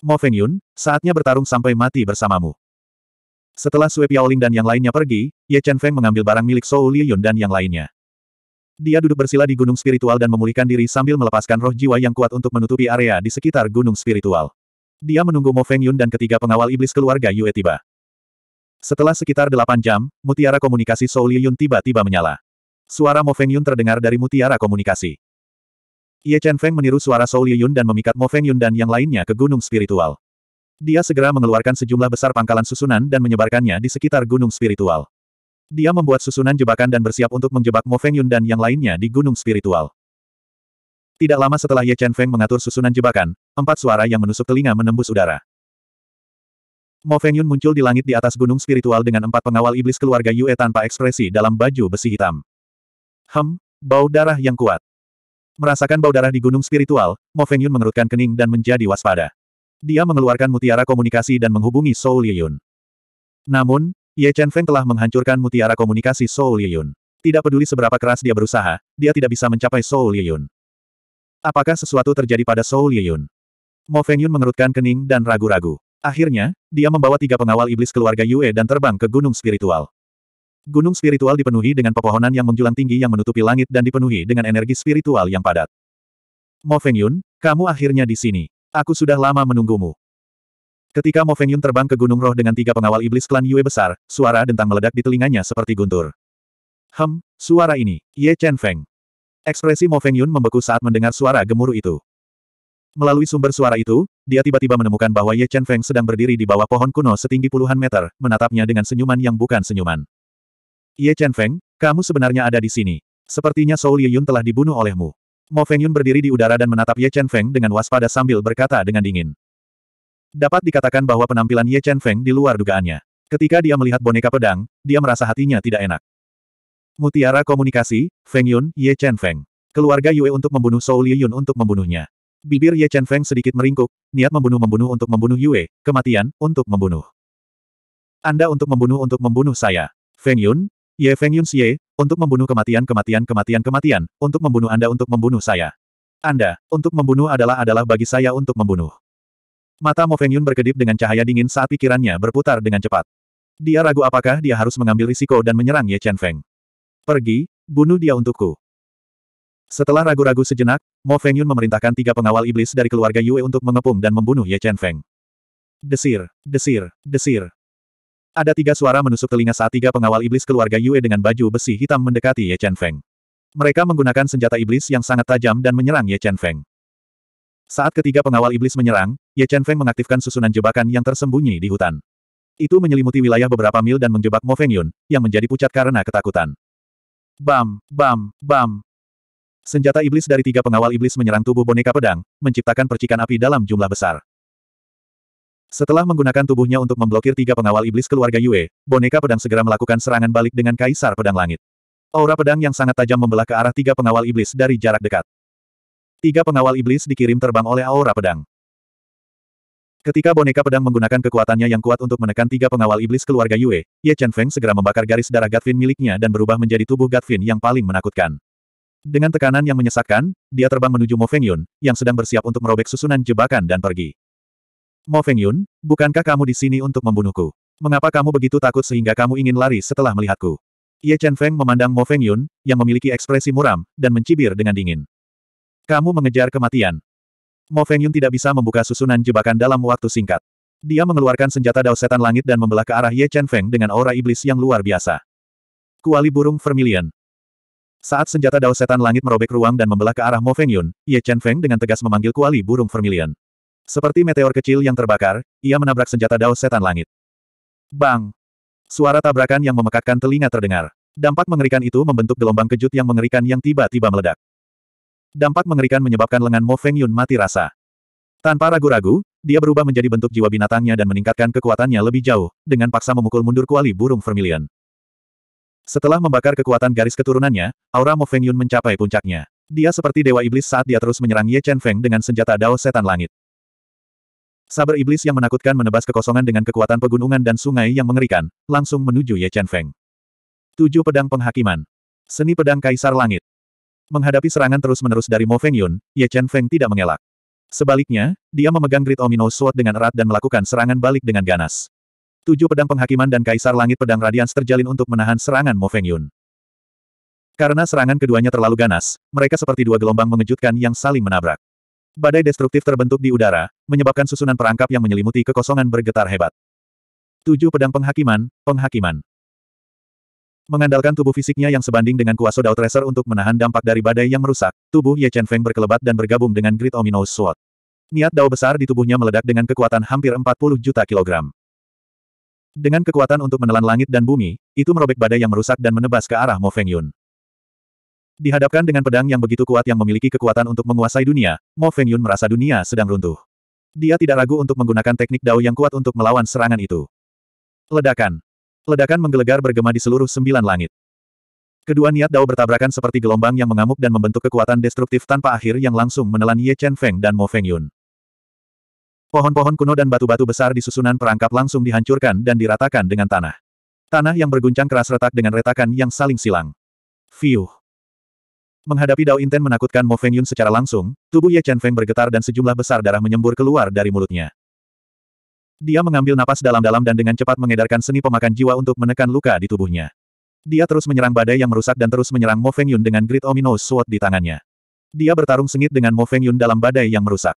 Mo Feng Yun, saatnya bertarung sampai mati bersamamu. Setelah Sue Piaoling dan yang lainnya pergi, Ye Chen Feng mengambil barang milik Sou Yun dan yang lainnya. Dia duduk bersila di gunung spiritual dan memulihkan diri sambil melepaskan roh jiwa yang kuat untuk menutupi area di sekitar gunung spiritual. Dia menunggu Mo Feng Yun dan ketiga pengawal iblis keluarga Yue tiba. Setelah sekitar delapan jam, mutiara komunikasi Sou Liyun tiba-tiba menyala. Suara Mo Feng Yun terdengar dari mutiara komunikasi. Ye Chen Feng meniru suara Sou Liyun dan memikat Mo Feng Yun dan yang lainnya ke gunung spiritual. Dia segera mengeluarkan sejumlah besar pangkalan susunan dan menyebarkannya di sekitar gunung spiritual. Dia membuat susunan jebakan dan bersiap untuk menjebak Mo Feng Yun dan yang lainnya di gunung spiritual. Tidak lama setelah Ye Chen Feng mengatur susunan jebakan, empat suara yang menusuk telinga menembus udara. Mo Yun muncul di langit di atas gunung spiritual dengan empat pengawal iblis keluarga Yue tanpa ekspresi dalam baju besi hitam. Hem, bau darah yang kuat. Merasakan bau darah di gunung spiritual, Mo Yun mengerutkan kening dan menjadi waspada. Dia mengeluarkan mutiara komunikasi dan menghubungi Soul Liyun. Namun, Ye Chen Feng telah menghancurkan mutiara komunikasi Soul Liyun. Tidak peduli seberapa keras dia berusaha, dia tidak bisa mencapai Soul Liyun. Apakah sesuatu terjadi pada Soul Liyun? Mo Yun mengerutkan kening dan ragu-ragu. Akhirnya, dia membawa tiga pengawal iblis keluarga Yue dan terbang ke gunung spiritual. Gunung spiritual dipenuhi dengan pepohonan yang menjulang tinggi yang menutupi langit dan dipenuhi dengan energi spiritual yang padat. Mo Yun, kamu akhirnya di sini. Aku sudah lama menunggumu. Ketika Mo Yun terbang ke Gunung Roh dengan tiga pengawal iblis klan Yue besar, suara dentang meledak di telinganya seperti guntur. Hem, suara ini, Ye Chen Feng. Ekspresi Mo Yun membeku saat mendengar suara gemuruh itu. Melalui sumber suara itu, dia tiba-tiba menemukan bahwa Ye Chen Feng sedang berdiri di bawah pohon kuno setinggi puluhan meter, menatapnya dengan senyuman yang bukan senyuman. Ye Chen Feng, kamu sebenarnya ada di sini. Sepertinya Soul Yun telah dibunuh olehmu. Mo Feng Yun berdiri di udara dan menatap Ye Chen Feng dengan waspada sambil berkata dengan dingin. Dapat dikatakan bahwa penampilan Ye Chen Feng di luar dugaannya. Ketika dia melihat boneka pedang, dia merasa hatinya tidak enak. Mutiara komunikasi, Feng Yun, Ye Chen Feng. Keluarga Yue untuk membunuh Soul Yun untuk membunuhnya. Bibir Ye Chen Feng sedikit meringkuk, niat membunuh-membunuh untuk membunuh Yue, kematian, untuk membunuh. Anda untuk membunuh untuk membunuh saya. Feng Yun, Ye Feng Yun Xie, untuk membunuh kematian kematian kematian kematian, untuk membunuh Anda untuk membunuh saya. Anda, untuk membunuh adalah adalah bagi saya untuk membunuh. Mata Mo Feng Yun berkedip dengan cahaya dingin saat pikirannya berputar dengan cepat. Dia ragu apakah dia harus mengambil risiko dan menyerang Ye Chen Feng. Pergi, bunuh dia untukku. Setelah ragu-ragu sejenak, Mo Feng Yun memerintahkan tiga pengawal iblis dari keluarga Yue untuk mengepung dan membunuh Ye Chen Feng. Desir, desir, desir. Ada tiga suara menusuk telinga saat tiga pengawal iblis keluarga Yue dengan baju besi hitam mendekati Ye Chen Feng. Mereka menggunakan senjata iblis yang sangat tajam dan menyerang Ye Chen Feng. Saat ketiga pengawal iblis menyerang, Ye Chen Feng mengaktifkan susunan jebakan yang tersembunyi di hutan. Itu menyelimuti wilayah beberapa mil dan menjebak Mo Feng Yun, yang menjadi pucat karena ketakutan. Bam, bam, bam, Senjata iblis dari tiga pengawal iblis menyerang tubuh boneka pedang, menciptakan percikan api dalam jumlah besar. Setelah menggunakan tubuhnya untuk memblokir tiga pengawal iblis keluarga Yue, boneka pedang segera melakukan serangan balik dengan Kaisar Pedang Langit. Aura pedang yang sangat tajam membelah ke arah tiga pengawal iblis dari jarak dekat. Tiga pengawal iblis dikirim terbang oleh aura pedang. Ketika boneka pedang menggunakan kekuatannya yang kuat untuk menekan tiga pengawal iblis keluarga Yue, Ye Chen Feng segera membakar garis darah Gatvin miliknya dan berubah menjadi tubuh Gatvin yang paling menakutkan. Dengan tekanan yang menyesakkan, dia terbang menuju Mo Feng Yun, yang sedang bersiap untuk merobek susunan jebakan dan pergi. Mo Feng Yun, bukankah kamu di sini untuk membunuhku? Mengapa kamu begitu takut sehingga kamu ingin lari setelah melihatku? Ye Chen Feng memandang Mo Feng Yun, yang memiliki ekspresi muram, dan mencibir dengan dingin. Kamu mengejar kematian. Mo Feng Yun tidak bisa membuka susunan jebakan dalam waktu singkat. Dia mengeluarkan senjata dao setan langit dan membelah ke arah Ye Chen Feng dengan aura iblis yang luar biasa. Kuali burung vermilion. Saat senjata dao setan langit merobek ruang dan membelah ke arah Mo Feng Yun, Ye Chen Feng dengan tegas memanggil kuali burung vermilion. Seperti meteor kecil yang terbakar, ia menabrak senjata dao setan langit. Bang! Suara tabrakan yang memekakkan telinga terdengar. Dampak mengerikan itu membentuk gelombang kejut yang mengerikan yang tiba-tiba meledak. Dampak mengerikan menyebabkan lengan Mo Feng Yun mati rasa. Tanpa ragu-ragu, dia berubah menjadi bentuk jiwa binatangnya dan meningkatkan kekuatannya lebih jauh, dengan paksa memukul mundur kuali burung vermilion. Setelah membakar kekuatan garis keturunannya, aura Mo Feng Yun mencapai puncaknya. Dia seperti dewa iblis saat dia terus menyerang Ye Chen Feng dengan senjata dao setan langit. Saber iblis yang menakutkan menebas kekosongan dengan kekuatan pegunungan dan sungai yang mengerikan, langsung menuju Ye Chen Feng. Tujuh pedang penghakiman. Seni pedang kaisar langit. Menghadapi serangan terus-menerus dari Mo Feng Yun, Ye Chen Feng tidak mengelak. Sebaliknya, dia memegang Great Omino Sword dengan erat dan melakukan serangan balik dengan ganas. Tujuh pedang penghakiman dan kaisar langit pedang radians terjalin untuk menahan serangan Mo Feng Yun. Karena serangan keduanya terlalu ganas, mereka seperti dua gelombang mengejutkan yang saling menabrak. Badai destruktif terbentuk di udara, menyebabkan susunan perangkap yang menyelimuti kekosongan bergetar hebat. Tujuh pedang penghakiman, penghakiman. Mengandalkan tubuh fisiknya yang sebanding dengan kuasa Dao Tracer untuk menahan dampak dari badai yang merusak, tubuh Ye Chen Feng berkelebat dan bergabung dengan Great Ominous Sword. Niat Dao besar di tubuhnya meledak dengan kekuatan hampir 40 juta kilogram. Dengan kekuatan untuk menelan langit dan bumi, itu merobek badai yang merusak dan menebas ke arah Mo Feng Yun. Dihadapkan dengan pedang yang begitu kuat yang memiliki kekuatan untuk menguasai dunia, Mo Feng Yun merasa dunia sedang runtuh. Dia tidak ragu untuk menggunakan teknik dao yang kuat untuk melawan serangan itu. Ledakan. Ledakan menggelegar bergema di seluruh sembilan langit. Kedua niat dao bertabrakan seperti gelombang yang mengamuk dan membentuk kekuatan destruktif tanpa akhir yang langsung menelan Ye Chen Feng dan Mo Feng Yun. Pohon-pohon kuno dan batu-batu besar di susunan perangkap langsung dihancurkan dan diratakan dengan tanah. Tanah yang berguncang keras retak dengan retakan yang saling silang. Fiuh. Menghadapi Dao Inten menakutkan Mo Feng Yun secara langsung, tubuh Ye Chen Feng bergetar dan sejumlah besar darah menyembur keluar dari mulutnya. Dia mengambil napas dalam-dalam dan dengan cepat mengedarkan seni pemakan jiwa untuk menekan luka di tubuhnya. Dia terus menyerang badai yang merusak dan terus menyerang Mo Feng Yun dengan Great Ominous Sword di tangannya. Dia bertarung sengit dengan Mo Feng Yun dalam badai yang merusak.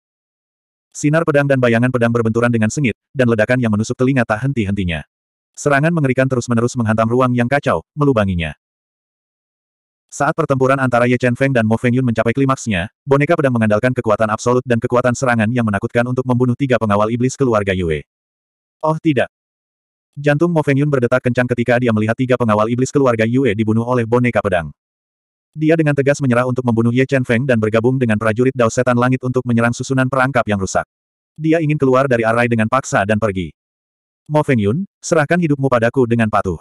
Sinar pedang dan bayangan pedang berbenturan dengan sengit, dan ledakan yang menusuk telinga tak henti-hentinya. Serangan mengerikan terus-menerus menghantam ruang yang kacau, melubanginya. Saat pertempuran antara Ye Chen Feng dan Mo Feng Yun mencapai klimaksnya, boneka pedang mengandalkan kekuatan absolut dan kekuatan serangan yang menakutkan untuk membunuh tiga pengawal iblis keluarga Yue. Oh tidak. Jantung Mo Feng Yun berdetak kencang ketika dia melihat tiga pengawal iblis keluarga Yue dibunuh oleh boneka pedang. Dia dengan tegas menyerah untuk membunuh Ye Chen Feng dan bergabung dengan prajurit Dao Setan Langit untuk menyerang susunan perangkap yang rusak. Dia ingin keluar dari arai dengan paksa dan pergi. Mo Feng Yun, serahkan hidupmu padaku dengan patuh.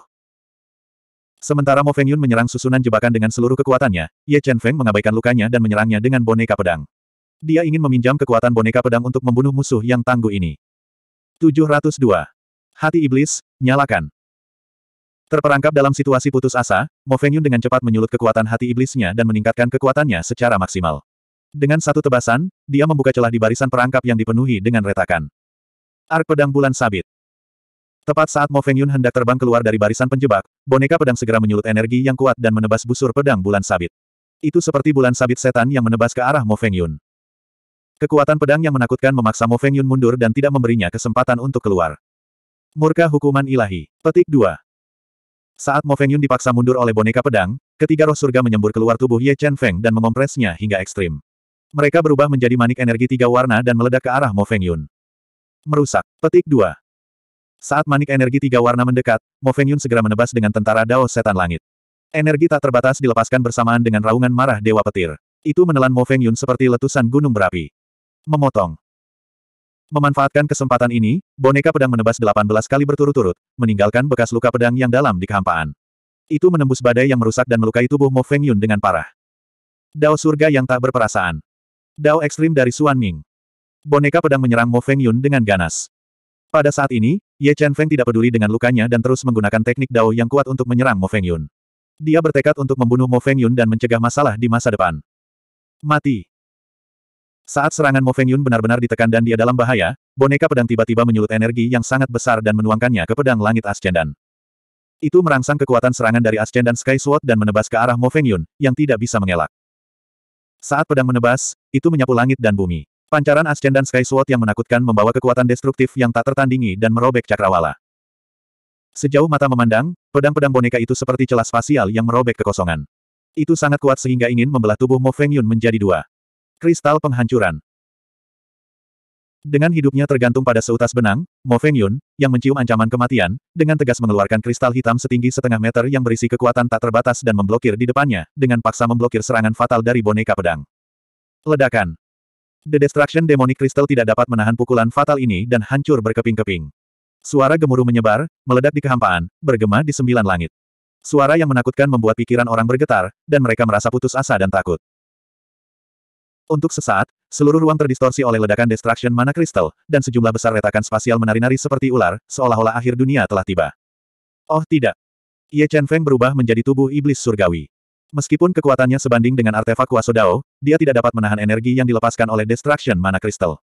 Sementara Mo Feng Yun menyerang susunan jebakan dengan seluruh kekuatannya, Ye Chen Feng mengabaikan lukanya dan menyerangnya dengan boneka pedang. Dia ingin meminjam kekuatan boneka pedang untuk membunuh musuh yang tangguh ini. 702. Hati Iblis, nyalakan. Terperangkap dalam situasi putus asa, Mo Fengyun dengan cepat menyulut kekuatan hati iblisnya dan meningkatkan kekuatannya secara maksimal. Dengan satu tebasan, dia membuka celah di barisan perangkap yang dipenuhi dengan retakan. Ark pedang bulan sabit. Tepat saat Mo Fengyun hendak terbang keluar dari barisan penjebak, boneka pedang segera menyulut energi yang kuat dan menebas busur pedang bulan sabit. Itu seperti bulan sabit setan yang menebas ke arah Mo Fengyun. Kekuatan pedang yang menakutkan memaksa Mo Fengyun mundur dan tidak memberinya kesempatan untuk keluar. Murka hukuman ilahi. Petik 2. Saat Mo Feng Yun dipaksa mundur oleh boneka pedang, ketiga roh surga menyembur keluar tubuh Ye Chen Feng dan mengompresnya hingga ekstrim. Mereka berubah menjadi manik energi tiga warna dan meledak ke arah Mo Feng Yun. Merusak. Petik 2. Saat manik energi tiga warna mendekat, Mo Feng Yun segera menebas dengan tentara Dao Setan Langit. Energi tak terbatas dilepaskan bersamaan dengan raungan marah Dewa Petir. Itu menelan Mo Feng Yun seperti letusan gunung berapi. Memotong. Memanfaatkan kesempatan ini, boneka pedang menebas 18 kali berturut-turut, meninggalkan bekas luka pedang yang dalam di kehampaan. Itu menembus badai yang merusak dan melukai tubuh Mo Feng Yun dengan parah. Dao surga yang tak berperasaan. Dao ekstrim dari Xuan Ming. Boneka pedang menyerang Mo Feng Yun dengan ganas. Pada saat ini, Ye Chen Feng tidak peduli dengan lukanya dan terus menggunakan teknik Dao yang kuat untuk menyerang Mo Feng Yun. Dia bertekad untuk membunuh Mo Feng Yun dan mencegah masalah di masa depan. Mati. Saat serangan Mo Feng Yun benar-benar ditekan dan dia dalam bahaya, boneka pedang tiba-tiba menyulut energi yang sangat besar dan menuangkannya ke pedang langit Ascendan. Itu merangsang kekuatan serangan dari Ascendan Sky Sword dan menebas ke arah Mo Feng Yun, yang tidak bisa mengelak. Saat pedang menebas, itu menyapu langit dan bumi. Pancaran Ascendan Sky Sword yang menakutkan membawa kekuatan destruktif yang tak tertandingi dan merobek cakrawala. Sejauh mata memandang, pedang-pedang boneka itu seperti celah spasial yang merobek kekosongan. Itu sangat kuat sehingga ingin membelah tubuh Mo Feng Yun menjadi dua. Kristal penghancuran. Dengan hidupnya tergantung pada seutas benang, Mo Feng Yun, yang mencium ancaman kematian, dengan tegas mengeluarkan kristal hitam setinggi setengah meter yang berisi kekuatan tak terbatas dan memblokir di depannya, dengan paksa memblokir serangan fatal dari boneka pedang. Ledakan. The Destruction Demonic Crystal tidak dapat menahan pukulan fatal ini dan hancur berkeping-keping. Suara gemuruh menyebar, meledak di kehampaan, bergema di sembilan langit. Suara yang menakutkan membuat pikiran orang bergetar, dan mereka merasa putus asa dan takut. Untuk sesaat, seluruh ruang terdistorsi oleh ledakan destruction mana kristal, dan sejumlah besar retakan spasial menari-nari seperti ular, seolah-olah akhir dunia telah tiba. Oh tidak. Ye Chen Feng berubah menjadi tubuh iblis surgawi. Meskipun kekuatannya sebanding dengan artefak Kuasa Dao, dia tidak dapat menahan energi yang dilepaskan oleh destruction mana kristal.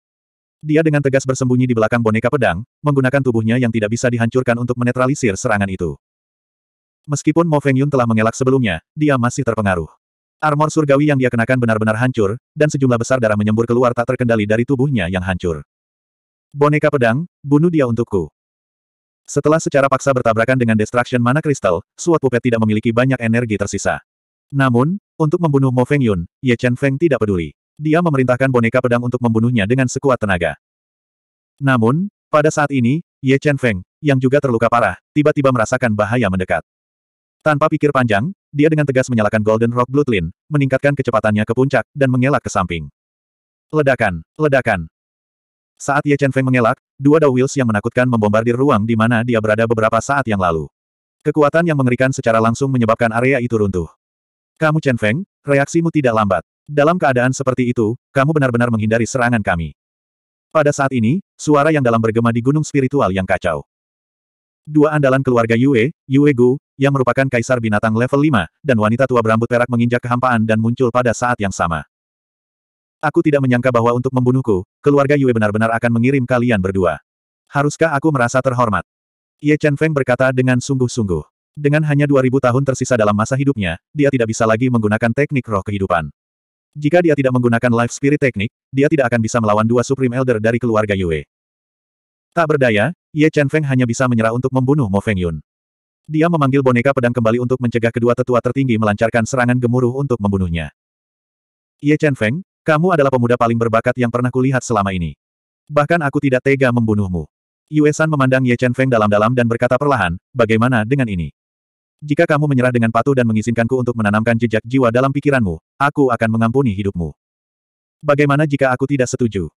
Dia dengan tegas bersembunyi di belakang boneka pedang, menggunakan tubuhnya yang tidak bisa dihancurkan untuk menetralisir serangan itu. Meskipun Mo Feng Yun telah mengelak sebelumnya, dia masih terpengaruh. Armor surgawi yang dia kenakan benar-benar hancur, dan sejumlah besar darah menyembur keluar tak terkendali dari tubuhnya yang hancur. Boneka pedang, bunuh dia untukku. Setelah secara paksa bertabrakan dengan Destruction Mana Crystal, Suat Pupet tidak memiliki banyak energi tersisa. Namun, untuk membunuh Mo Feng Yun, Ye Chen Feng tidak peduli. Dia memerintahkan boneka pedang untuk membunuhnya dengan sekuat tenaga. Namun, pada saat ini, Ye Chen Feng, yang juga terluka parah, tiba-tiba merasakan bahaya mendekat. Tanpa pikir panjang, dia dengan tegas menyalakan Golden Rock Bloodline, meningkatkan kecepatannya ke puncak, dan mengelak ke samping. Ledakan! Ledakan! Saat Ye Chen Feng mengelak, dua Dao Wheels yang menakutkan membombardir ruang di mana dia berada beberapa saat yang lalu. Kekuatan yang mengerikan secara langsung menyebabkan area itu runtuh. Kamu Chen Feng, reaksimu tidak lambat. Dalam keadaan seperti itu, kamu benar-benar menghindari serangan kami. Pada saat ini, suara yang dalam bergema di gunung spiritual yang kacau. Dua andalan keluarga Yue, Yue Gu, yang merupakan kaisar binatang level 5, dan wanita tua berambut perak menginjak kehampaan dan muncul pada saat yang sama. Aku tidak menyangka bahwa untuk membunuhku, keluarga Yue benar-benar akan mengirim kalian berdua. Haruskah aku merasa terhormat? Ye Chen Feng berkata dengan sungguh-sungguh. Dengan hanya 2000 tahun tersisa dalam masa hidupnya, dia tidak bisa lagi menggunakan teknik roh kehidupan. Jika dia tidak menggunakan Life Spirit Teknik, dia tidak akan bisa melawan dua Supreme Elder dari keluarga Yue. Tak berdaya, Ye Chen Feng hanya bisa menyerah untuk membunuh Mo Feng Yun. Dia memanggil boneka pedang kembali untuk mencegah kedua tetua tertinggi melancarkan serangan gemuruh untuk membunuhnya. Ye Chen Feng, kamu adalah pemuda paling berbakat yang pernah kulihat selama ini. Bahkan aku tidak tega membunuhmu. Yue San memandang Ye Chen Feng dalam-dalam dan berkata perlahan, bagaimana dengan ini? Jika kamu menyerah dengan patuh dan mengizinkanku untuk menanamkan jejak jiwa dalam pikiranmu, aku akan mengampuni hidupmu. Bagaimana jika aku tidak setuju?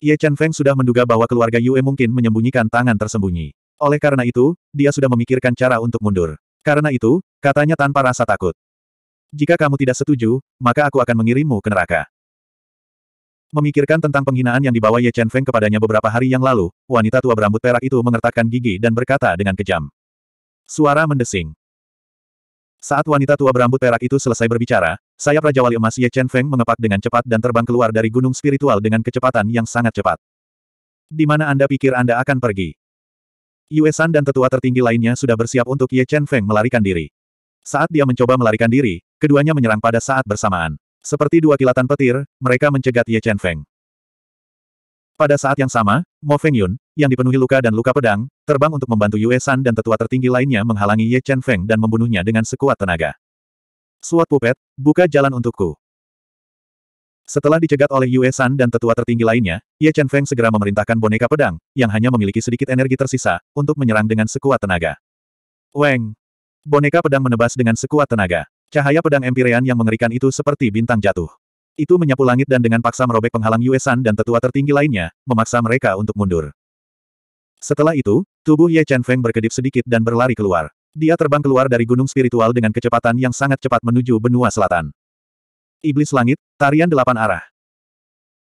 Ye Chen Feng sudah menduga bahwa keluarga Yue mungkin menyembunyikan tangan tersembunyi. Oleh karena itu, dia sudah memikirkan cara untuk mundur. Karena itu, katanya tanpa rasa takut. Jika kamu tidak setuju, maka aku akan mengirimmu ke neraka. Memikirkan tentang penghinaan yang dibawa Ye Chen Feng kepadanya beberapa hari yang lalu, wanita tua berambut perak itu mengertakkan gigi dan berkata dengan kejam. Suara mendesing. Saat wanita tua berambut perak itu selesai berbicara, sayap Raja Wali Emas Ye Chen Feng mengepak dengan cepat dan terbang keluar dari gunung spiritual dengan kecepatan yang sangat cepat. Di mana Anda pikir Anda akan pergi? Yue San dan tetua tertinggi lainnya sudah bersiap untuk Ye Chen Feng melarikan diri. Saat dia mencoba melarikan diri, keduanya menyerang pada saat bersamaan. Seperti dua kilatan petir, mereka mencegat Ye Chen Feng. Pada saat yang sama, Mo Feng Yun, yang dipenuhi luka dan luka pedang, terbang untuk membantu Yue San dan tetua tertinggi lainnya menghalangi Ye Chen Feng dan membunuhnya dengan sekuat tenaga. Suat Pupet, buka jalan untukku. Setelah dicegat oleh Yue San dan tetua tertinggi lainnya, Ye Chen Feng segera memerintahkan boneka pedang, yang hanya memiliki sedikit energi tersisa, untuk menyerang dengan sekuat tenaga. Weng! Boneka pedang menebas dengan sekuat tenaga. Cahaya pedang empirean yang mengerikan itu seperti bintang jatuh. Itu menyapu langit dan dengan paksa merobek penghalang Yue San dan tetua tertinggi lainnya, memaksa mereka untuk mundur. Setelah itu, tubuh Ye Chen Feng berkedip sedikit dan berlari keluar. Dia terbang keluar dari gunung spiritual dengan kecepatan yang sangat cepat menuju benua selatan. Iblis Langit, Tarian Delapan Arah.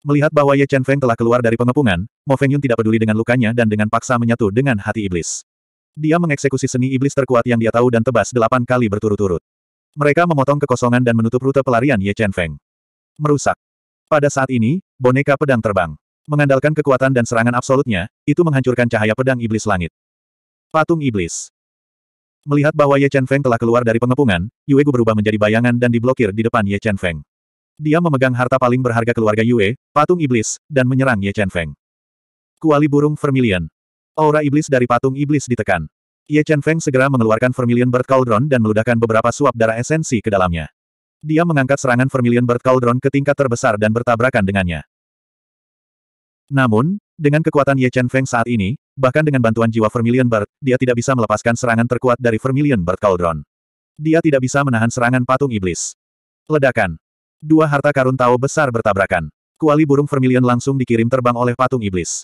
Melihat bahwa Ye Chen Feng telah keluar dari pengepungan, Mo Feng Yun tidak peduli dengan lukanya dan dengan paksa menyatu dengan hati iblis. Dia mengeksekusi seni iblis terkuat yang dia tahu dan tebas delapan kali berturut-turut. Mereka memotong kekosongan dan menutup rute pelarian Ye Chen Feng. Merusak. Pada saat ini, boneka pedang terbang. Mengandalkan kekuatan dan serangan absolutnya, itu menghancurkan cahaya pedang iblis langit. Patung iblis. Melihat bahwa Ye Chen Feng telah keluar dari pengepungan, Yue Gu berubah menjadi bayangan dan diblokir di depan Ye Chen Feng. Dia memegang harta paling berharga keluarga Yue, patung iblis, dan menyerang Ye Chen Feng. Kuali burung vermilion. Aura iblis dari patung iblis ditekan. Ye Chen Feng segera mengeluarkan vermilion bird cauldron dan meludahkan beberapa suap darah esensi ke dalamnya. Dia mengangkat serangan vermilion bird cauldron ke tingkat terbesar dan bertabrakan dengannya. Namun, dengan kekuatan Ye Chen Feng saat ini, Bahkan dengan bantuan jiwa Vermilion Bird, dia tidak bisa melepaskan serangan terkuat dari Vermilion Bird Cauldron. Dia tidak bisa menahan serangan patung iblis. Ledakan. Dua harta karun tahu besar bertabrakan. Kuali burung Vermilion langsung dikirim terbang oleh patung iblis.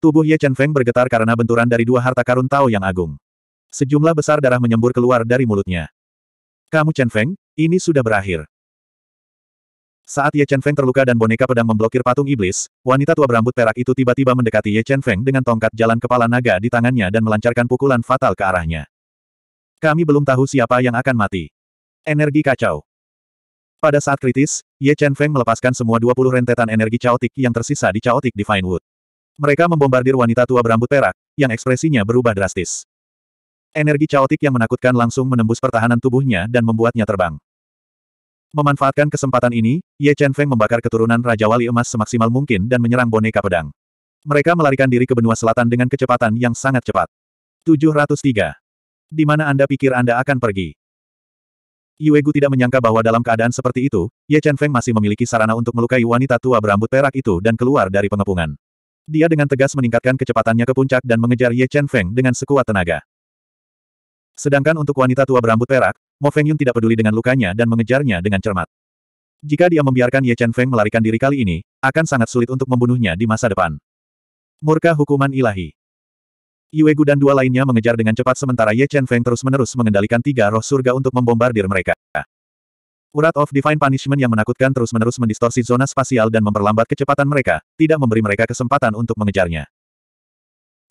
Tubuh Ye Chen Feng bergetar karena benturan dari dua harta karun tahu yang agung. Sejumlah besar darah menyembur keluar dari mulutnya. Kamu Chen Feng, ini sudah berakhir. Saat Ye Chen Feng terluka dan boneka pedang memblokir patung iblis, wanita tua berambut perak itu tiba-tiba mendekati Ye Chen Feng dengan tongkat jalan kepala naga di tangannya dan melancarkan pukulan fatal ke arahnya. Kami belum tahu siapa yang akan mati. Energi kacau. Pada saat kritis, Ye Chen Feng melepaskan semua 20 rentetan energi caotik yang tersisa di caotik Divine Wood. Mereka membombardir wanita tua berambut perak, yang ekspresinya berubah drastis. Energi caotik yang menakutkan langsung menembus pertahanan tubuhnya dan membuatnya terbang. Memanfaatkan kesempatan ini, Ye Chen Feng membakar keturunan Raja Wali Emas semaksimal mungkin dan menyerang boneka pedang. Mereka melarikan diri ke benua selatan dengan kecepatan yang sangat cepat. 703. Di mana Anda pikir Anda akan pergi? Gu tidak menyangka bahwa dalam keadaan seperti itu, Ye Chen Feng masih memiliki sarana untuk melukai wanita tua berambut perak itu dan keluar dari pengepungan. Dia dengan tegas meningkatkan kecepatannya ke puncak dan mengejar Ye Chen Feng dengan sekuat tenaga. Sedangkan untuk wanita tua berambut perak, Mo Yun tidak peduli dengan lukanya dan mengejarnya dengan cermat. Jika dia membiarkan Ye Chen Feng melarikan diri kali ini, akan sangat sulit untuk membunuhnya di masa depan. Murka hukuman ilahi. Yue Gu dan dua lainnya mengejar dengan cepat sementara Ye Chen Feng terus-menerus mengendalikan tiga roh surga untuk membombardir mereka. Urat of Divine Punishment yang menakutkan terus-menerus mendistorsi zona spasial dan memperlambat kecepatan mereka, tidak memberi mereka kesempatan untuk mengejarnya.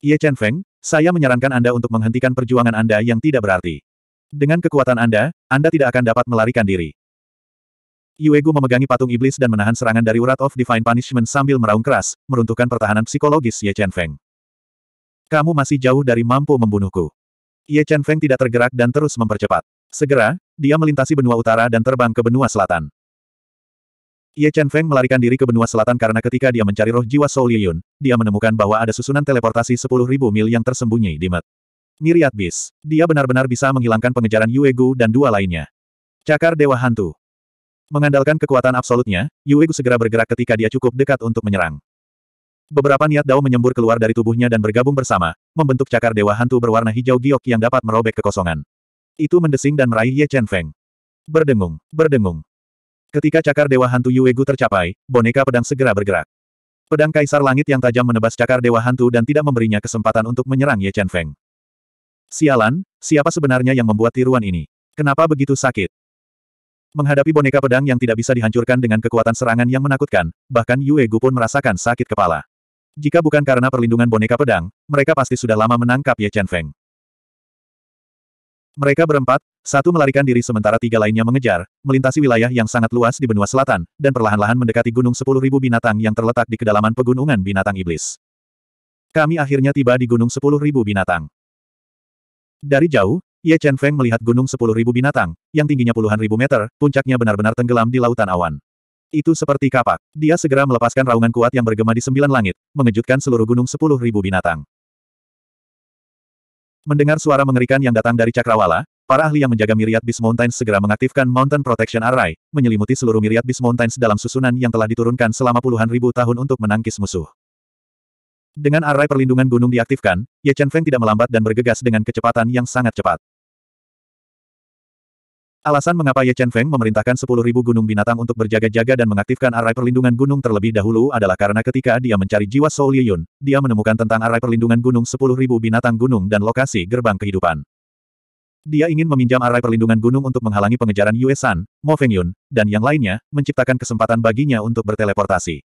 Ye Chen Feng, saya menyarankan Anda untuk menghentikan perjuangan Anda yang tidak berarti. Dengan kekuatan Anda, Anda tidak akan dapat melarikan diri. Yuegu memegangi patung iblis dan menahan serangan dari urat of Divine Punishment sambil meraung keras, meruntuhkan pertahanan psikologis Ye Chen Feng. Kamu masih jauh dari mampu membunuhku. Ye Chen Feng tidak tergerak dan terus mempercepat. Segera, dia melintasi benua utara dan terbang ke benua selatan. Ye Chen Feng melarikan diri ke benua selatan karena ketika dia mencari roh jiwa Soul Yun, dia menemukan bahwa ada susunan teleportasi 10.000 mil yang tersembunyi di Met. Miriat Bis. Dia benar-benar bisa menghilangkan pengejaran Yuegu dan dua lainnya. Cakar Dewa Hantu. Mengandalkan kekuatan absolutnya, Yuegu segera bergerak ketika dia cukup dekat untuk menyerang. Beberapa niat Dao menyembur keluar dari tubuhnya dan bergabung bersama, membentuk cakar Dewa Hantu berwarna hijau giok yang dapat merobek kekosongan. Itu mendesing dan meraih Ye Chen Feng. Berdengung, berdengung. Ketika cakar Dewa Hantu Yuegu tercapai, boneka pedang segera bergerak. Pedang Kaisar Langit yang tajam menebas cakar Dewa Hantu dan tidak memberinya kesempatan untuk menyerang Ye Chen Feng. Sialan, siapa sebenarnya yang membuat tiruan ini? Kenapa begitu sakit? Menghadapi boneka pedang yang tidak bisa dihancurkan dengan kekuatan serangan yang menakutkan, bahkan Yue Gu pun merasakan sakit kepala. Jika bukan karena perlindungan boneka pedang, mereka pasti sudah lama menangkap Ye Chen Feng. Mereka berempat, satu melarikan diri sementara tiga lainnya mengejar, melintasi wilayah yang sangat luas di benua selatan, dan perlahan-lahan mendekati gunung Sepuluh Ribu binatang yang terletak di kedalaman pegunungan binatang iblis. Kami akhirnya tiba di gunung Sepuluh Ribu binatang. Dari jauh, Ye Chen Feng melihat gunung sepuluh ribu binatang, yang tingginya puluhan ribu meter, puncaknya benar-benar tenggelam di lautan awan. Itu seperti kapak. Dia segera melepaskan raungan kuat yang bergema di sembilan langit, mengejutkan seluruh gunung sepuluh ribu binatang. Mendengar suara mengerikan yang datang dari Cakrawala, para ahli yang menjaga miriat Beast Mountains segera mengaktifkan Mountain Protection Array, menyelimuti seluruh miriat Beast Mountains dalam susunan yang telah diturunkan selama puluhan ribu tahun untuk menangkis musuh. Dengan arai perlindungan gunung diaktifkan, Ye Chen Feng tidak melambat dan bergegas dengan kecepatan yang sangat cepat. Alasan mengapa Ye Chen Feng memerintahkan 10.000 gunung binatang untuk berjaga-jaga dan mengaktifkan arai perlindungan gunung terlebih dahulu adalah karena ketika dia mencari jiwa Soul Yun, dia menemukan tentang arai perlindungan gunung 10.000 binatang gunung dan lokasi gerbang kehidupan. Dia ingin meminjam arai perlindungan gunung untuk menghalangi pengejaran Yue San, Mo Feng Yun, dan yang lainnya, menciptakan kesempatan baginya untuk berteleportasi.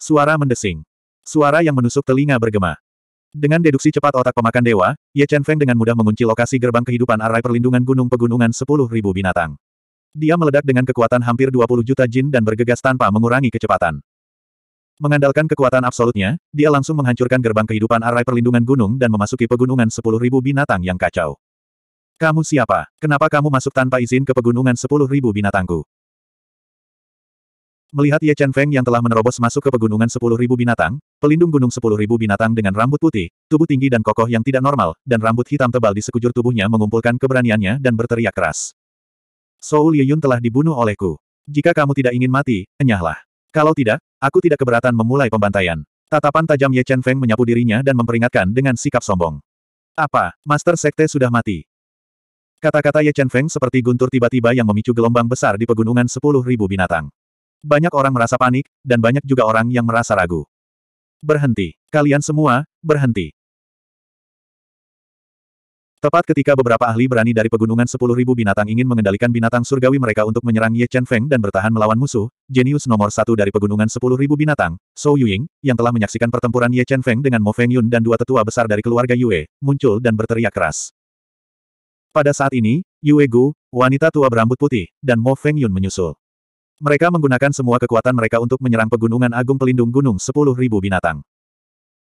Suara mendesing. Suara yang menusuk telinga bergema. Dengan deduksi cepat otak pemakan dewa, Ye Chen Feng dengan mudah mengunci lokasi gerbang kehidupan arai perlindungan gunung pegunungan sepuluh ribu binatang. Dia meledak dengan kekuatan hampir 20 juta jin dan bergegas tanpa mengurangi kecepatan. Mengandalkan kekuatan absolutnya, dia langsung menghancurkan gerbang kehidupan arai perlindungan gunung dan memasuki pegunungan sepuluh ribu binatang yang kacau. Kamu siapa? Kenapa kamu masuk tanpa izin ke pegunungan sepuluh ribu binatangku? Melihat Ye Chen Feng yang telah menerobos masuk ke pegunungan sepuluh ribu binatang, pelindung gunung sepuluh ribu binatang dengan rambut putih, tubuh tinggi dan kokoh yang tidak normal, dan rambut hitam tebal di sekujur tubuhnya mengumpulkan keberaniannya dan berteriak keras. Soul Yun telah dibunuh olehku. Jika kamu tidak ingin mati, enyahlah. Kalau tidak, aku tidak keberatan memulai pembantaian. Tatapan tajam Ye Chen Feng menyapu dirinya dan memperingatkan dengan sikap sombong. Apa, Master Sekte sudah mati? Kata-kata Ye Chen Feng seperti guntur tiba-tiba yang memicu gelombang besar di pegunungan sepuluh ribu binatang. Banyak orang merasa panik, dan banyak juga orang yang merasa ragu. Berhenti. Kalian semua, berhenti. Tepat ketika beberapa ahli berani dari pegunungan 10.000 binatang ingin mengendalikan binatang surgawi mereka untuk menyerang Ye Chen Feng dan bertahan melawan musuh, jenius nomor satu dari pegunungan 10.000 binatang, Zhou Yuying, yang telah menyaksikan pertempuran Ye Chen Feng dengan Mo Feng Yun dan dua tetua besar dari keluarga Yue, muncul dan berteriak keras. Pada saat ini, Yue Gu, wanita tua berambut putih, dan Mo Feng Yun menyusul. Mereka menggunakan semua kekuatan mereka untuk menyerang pegunungan agung pelindung gunung 10.000 binatang.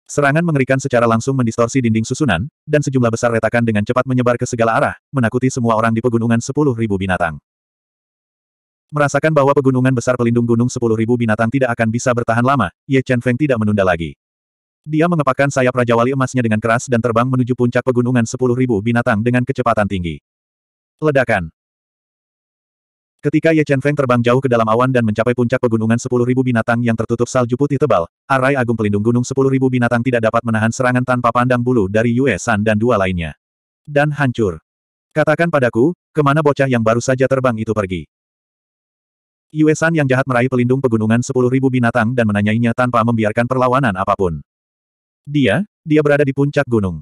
Serangan mengerikan secara langsung mendistorsi dinding susunan, dan sejumlah besar retakan dengan cepat menyebar ke segala arah, menakuti semua orang di pegunungan 10.000 binatang. Merasakan bahwa pegunungan besar pelindung gunung 10.000 binatang tidak akan bisa bertahan lama, Ye Chen Feng tidak menunda lagi. Dia mengepakkan sayap Raja Wali emasnya dengan keras dan terbang menuju puncak pegunungan 10.000 binatang dengan kecepatan tinggi. Ledakan. Ketika Ye Chen Feng terbang jauh ke dalam awan dan mencapai puncak pegunungan 10.000 binatang yang tertutup salju putih tebal, Arai Agung Pelindung Gunung 10.000 binatang tidak dapat menahan serangan tanpa pandang bulu dari Yue San dan dua lainnya. Dan hancur. Katakan padaku, kemana bocah yang baru saja terbang itu pergi? Yue San yang jahat meraih pelindung pegunungan 10.000 binatang dan menanyainya tanpa membiarkan perlawanan apapun. Dia, dia berada di puncak gunung.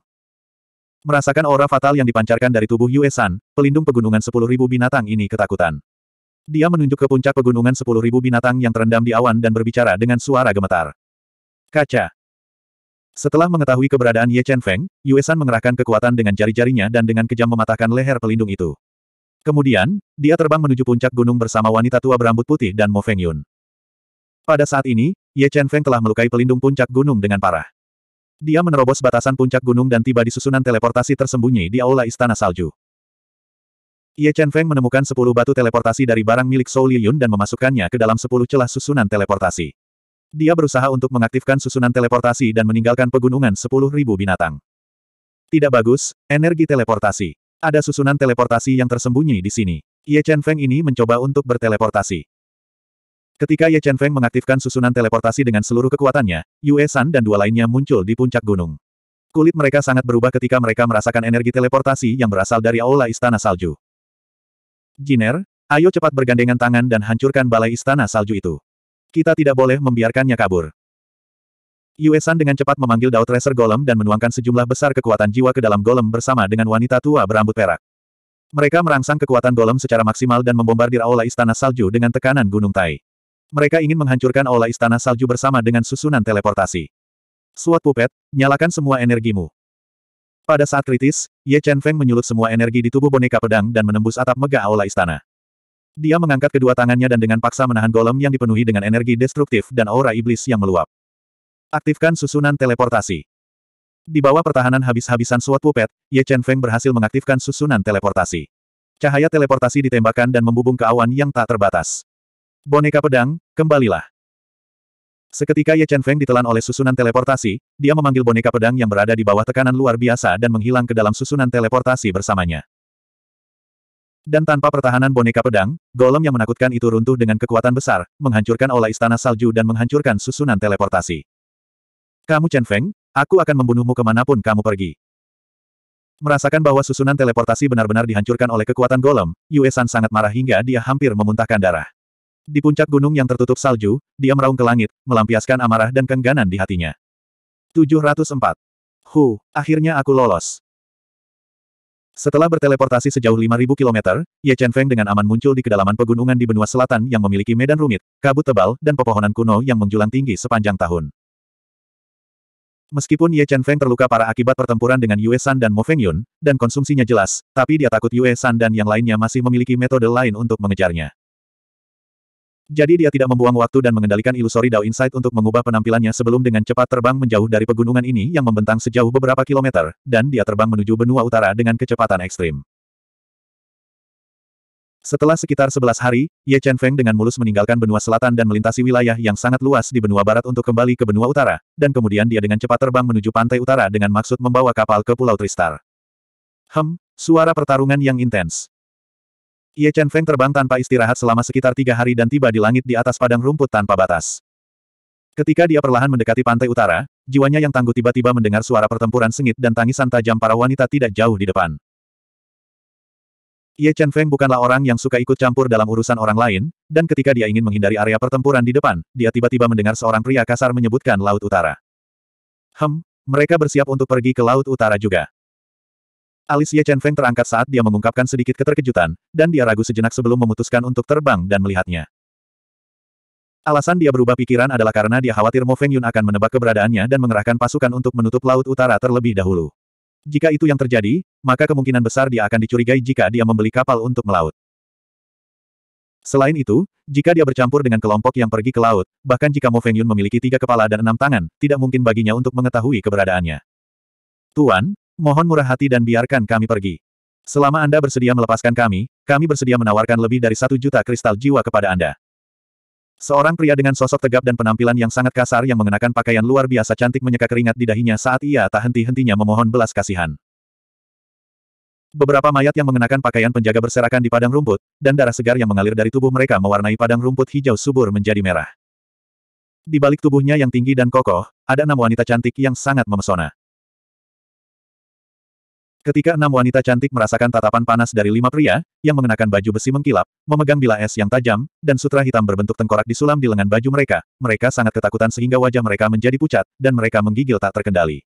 Merasakan aura fatal yang dipancarkan dari tubuh Yue San, pelindung pegunungan 10.000 binatang ini ketakutan. Dia menunjuk ke puncak pegunungan sepuluh ribu binatang yang terendam di awan dan berbicara dengan suara gemetar. Kaca. Setelah mengetahui keberadaan Ye Chen Feng, Yuesan mengerahkan kekuatan dengan jari-jarinya dan dengan kejam mematahkan leher pelindung itu. Kemudian, dia terbang menuju puncak gunung bersama wanita tua berambut putih dan Mo Feng Yun. Pada saat ini, Ye Chen Feng telah melukai pelindung puncak gunung dengan parah. Dia menerobos batasan puncak gunung dan tiba di susunan teleportasi tersembunyi di aula istana salju. Ye Chen Feng menemukan sepuluh batu teleportasi dari barang milik Zhou Yun dan memasukkannya ke dalam sepuluh celah susunan teleportasi. Dia berusaha untuk mengaktifkan susunan teleportasi dan meninggalkan pegunungan sepuluh ribu binatang. Tidak bagus, energi teleportasi. Ada susunan teleportasi yang tersembunyi di sini. Ye Chen Feng ini mencoba untuk berteleportasi. Ketika Ye Chen Feng mengaktifkan susunan teleportasi dengan seluruh kekuatannya, Yue San dan dua lainnya muncul di puncak gunung. Kulit mereka sangat berubah ketika mereka merasakan energi teleportasi yang berasal dari aula istana salju. Jiner, ayo cepat bergandengan tangan dan hancurkan balai istana salju itu. Kita tidak boleh membiarkannya kabur. Yuesan dengan cepat memanggil Daud Reser Golem dan menuangkan sejumlah besar kekuatan jiwa ke dalam golem bersama dengan wanita tua berambut perak. Mereka merangsang kekuatan golem secara maksimal dan membombardir aula istana salju dengan tekanan gunung tai. Mereka ingin menghancurkan aula istana salju bersama dengan susunan teleportasi. Suat pupet, nyalakan semua energimu. Pada saat kritis, Ye Chen Feng menyulut semua energi di tubuh boneka pedang dan menembus atap megah aula istana. Dia mengangkat kedua tangannya dan dengan paksa menahan golem yang dipenuhi dengan energi destruktif dan aura iblis yang meluap. Aktifkan susunan teleportasi. Di bawah pertahanan habis-habisan suatu pupet, Ye Chen Feng berhasil mengaktifkan susunan teleportasi. Cahaya teleportasi ditembakkan dan membubung ke awan yang tak terbatas. Boneka pedang, kembalilah. Seketika Ye Chen Feng ditelan oleh susunan teleportasi, dia memanggil boneka pedang yang berada di bawah tekanan luar biasa dan menghilang ke dalam susunan teleportasi bersamanya. Dan tanpa pertahanan boneka pedang, golem yang menakutkan itu runtuh dengan kekuatan besar, menghancurkan olah istana salju dan menghancurkan susunan teleportasi. Kamu Chen Feng, aku akan membunuhmu kemanapun kamu pergi. Merasakan bahwa susunan teleportasi benar-benar dihancurkan oleh kekuatan golem, Yue San sangat marah hingga dia hampir memuntahkan darah. Di puncak gunung yang tertutup salju, dia meraung ke langit, melampiaskan amarah dan kengganan di hatinya. 704. Hu, akhirnya aku lolos. Setelah berteleportasi sejauh 5.000 km, Ye Chen Feng dengan aman muncul di kedalaman pegunungan di benua selatan yang memiliki medan rumit, kabut tebal, dan pepohonan kuno yang menjulang tinggi sepanjang tahun. Meskipun Ye Chen Feng terluka parah akibat pertempuran dengan Yue San dan Mo Feng Yun, dan konsumsinya jelas, tapi dia takut Yue San dan yang lainnya masih memiliki metode lain untuk mengejarnya. Jadi dia tidak membuang waktu dan mengendalikan ilusori Dao Insight untuk mengubah penampilannya sebelum dengan cepat terbang menjauh dari pegunungan ini yang membentang sejauh beberapa kilometer, dan dia terbang menuju benua utara dengan kecepatan ekstrim. Setelah sekitar 11 hari, Ye Chen Feng dengan mulus meninggalkan benua selatan dan melintasi wilayah yang sangat luas di benua barat untuk kembali ke benua utara, dan kemudian dia dengan cepat terbang menuju pantai utara dengan maksud membawa kapal ke Pulau Tristar. Hem, suara pertarungan yang intens. Ye Chen Feng terbang tanpa istirahat selama sekitar tiga hari dan tiba di langit di atas padang rumput tanpa batas. Ketika dia perlahan mendekati pantai utara, jiwanya yang tangguh tiba-tiba mendengar suara pertempuran sengit dan tangisan tajam para wanita tidak jauh di depan. Ye Chen Feng bukanlah orang yang suka ikut campur dalam urusan orang lain, dan ketika dia ingin menghindari area pertempuran di depan, dia tiba-tiba mendengar seorang pria kasar menyebutkan Laut Utara. Hem, mereka bersiap untuk pergi ke Laut Utara juga. Alis Ye Chen Feng terangkat saat dia mengungkapkan sedikit keterkejutan, dan dia ragu sejenak sebelum memutuskan untuk terbang dan melihatnya. Alasan dia berubah pikiran adalah karena dia khawatir Mo Feng Yun akan menebak keberadaannya dan mengerahkan pasukan untuk menutup Laut Utara terlebih dahulu. Jika itu yang terjadi, maka kemungkinan besar dia akan dicurigai jika dia membeli kapal untuk melaut. Selain itu, jika dia bercampur dengan kelompok yang pergi ke laut, bahkan jika Mo Feng Yun memiliki tiga kepala dan enam tangan, tidak mungkin baginya untuk mengetahui keberadaannya. Tuan, mohon murah hati dan biarkan kami pergi. Selama Anda bersedia melepaskan kami, kami bersedia menawarkan lebih dari satu juta kristal jiwa kepada Anda. Seorang pria dengan sosok tegap dan penampilan yang sangat kasar yang mengenakan pakaian luar biasa cantik menyeka keringat di dahinya saat ia tak henti-hentinya memohon belas kasihan. Beberapa mayat yang mengenakan pakaian penjaga berserakan di padang rumput, dan darah segar yang mengalir dari tubuh mereka mewarnai padang rumput hijau subur menjadi merah. Di balik tubuhnya yang tinggi dan kokoh, ada enam wanita cantik yang sangat memesona. Ketika enam wanita cantik merasakan tatapan panas dari lima pria, yang mengenakan baju besi mengkilap, memegang bila es yang tajam, dan sutra hitam berbentuk tengkorak disulam di lengan baju mereka, mereka sangat ketakutan sehingga wajah mereka menjadi pucat, dan mereka menggigil tak terkendali.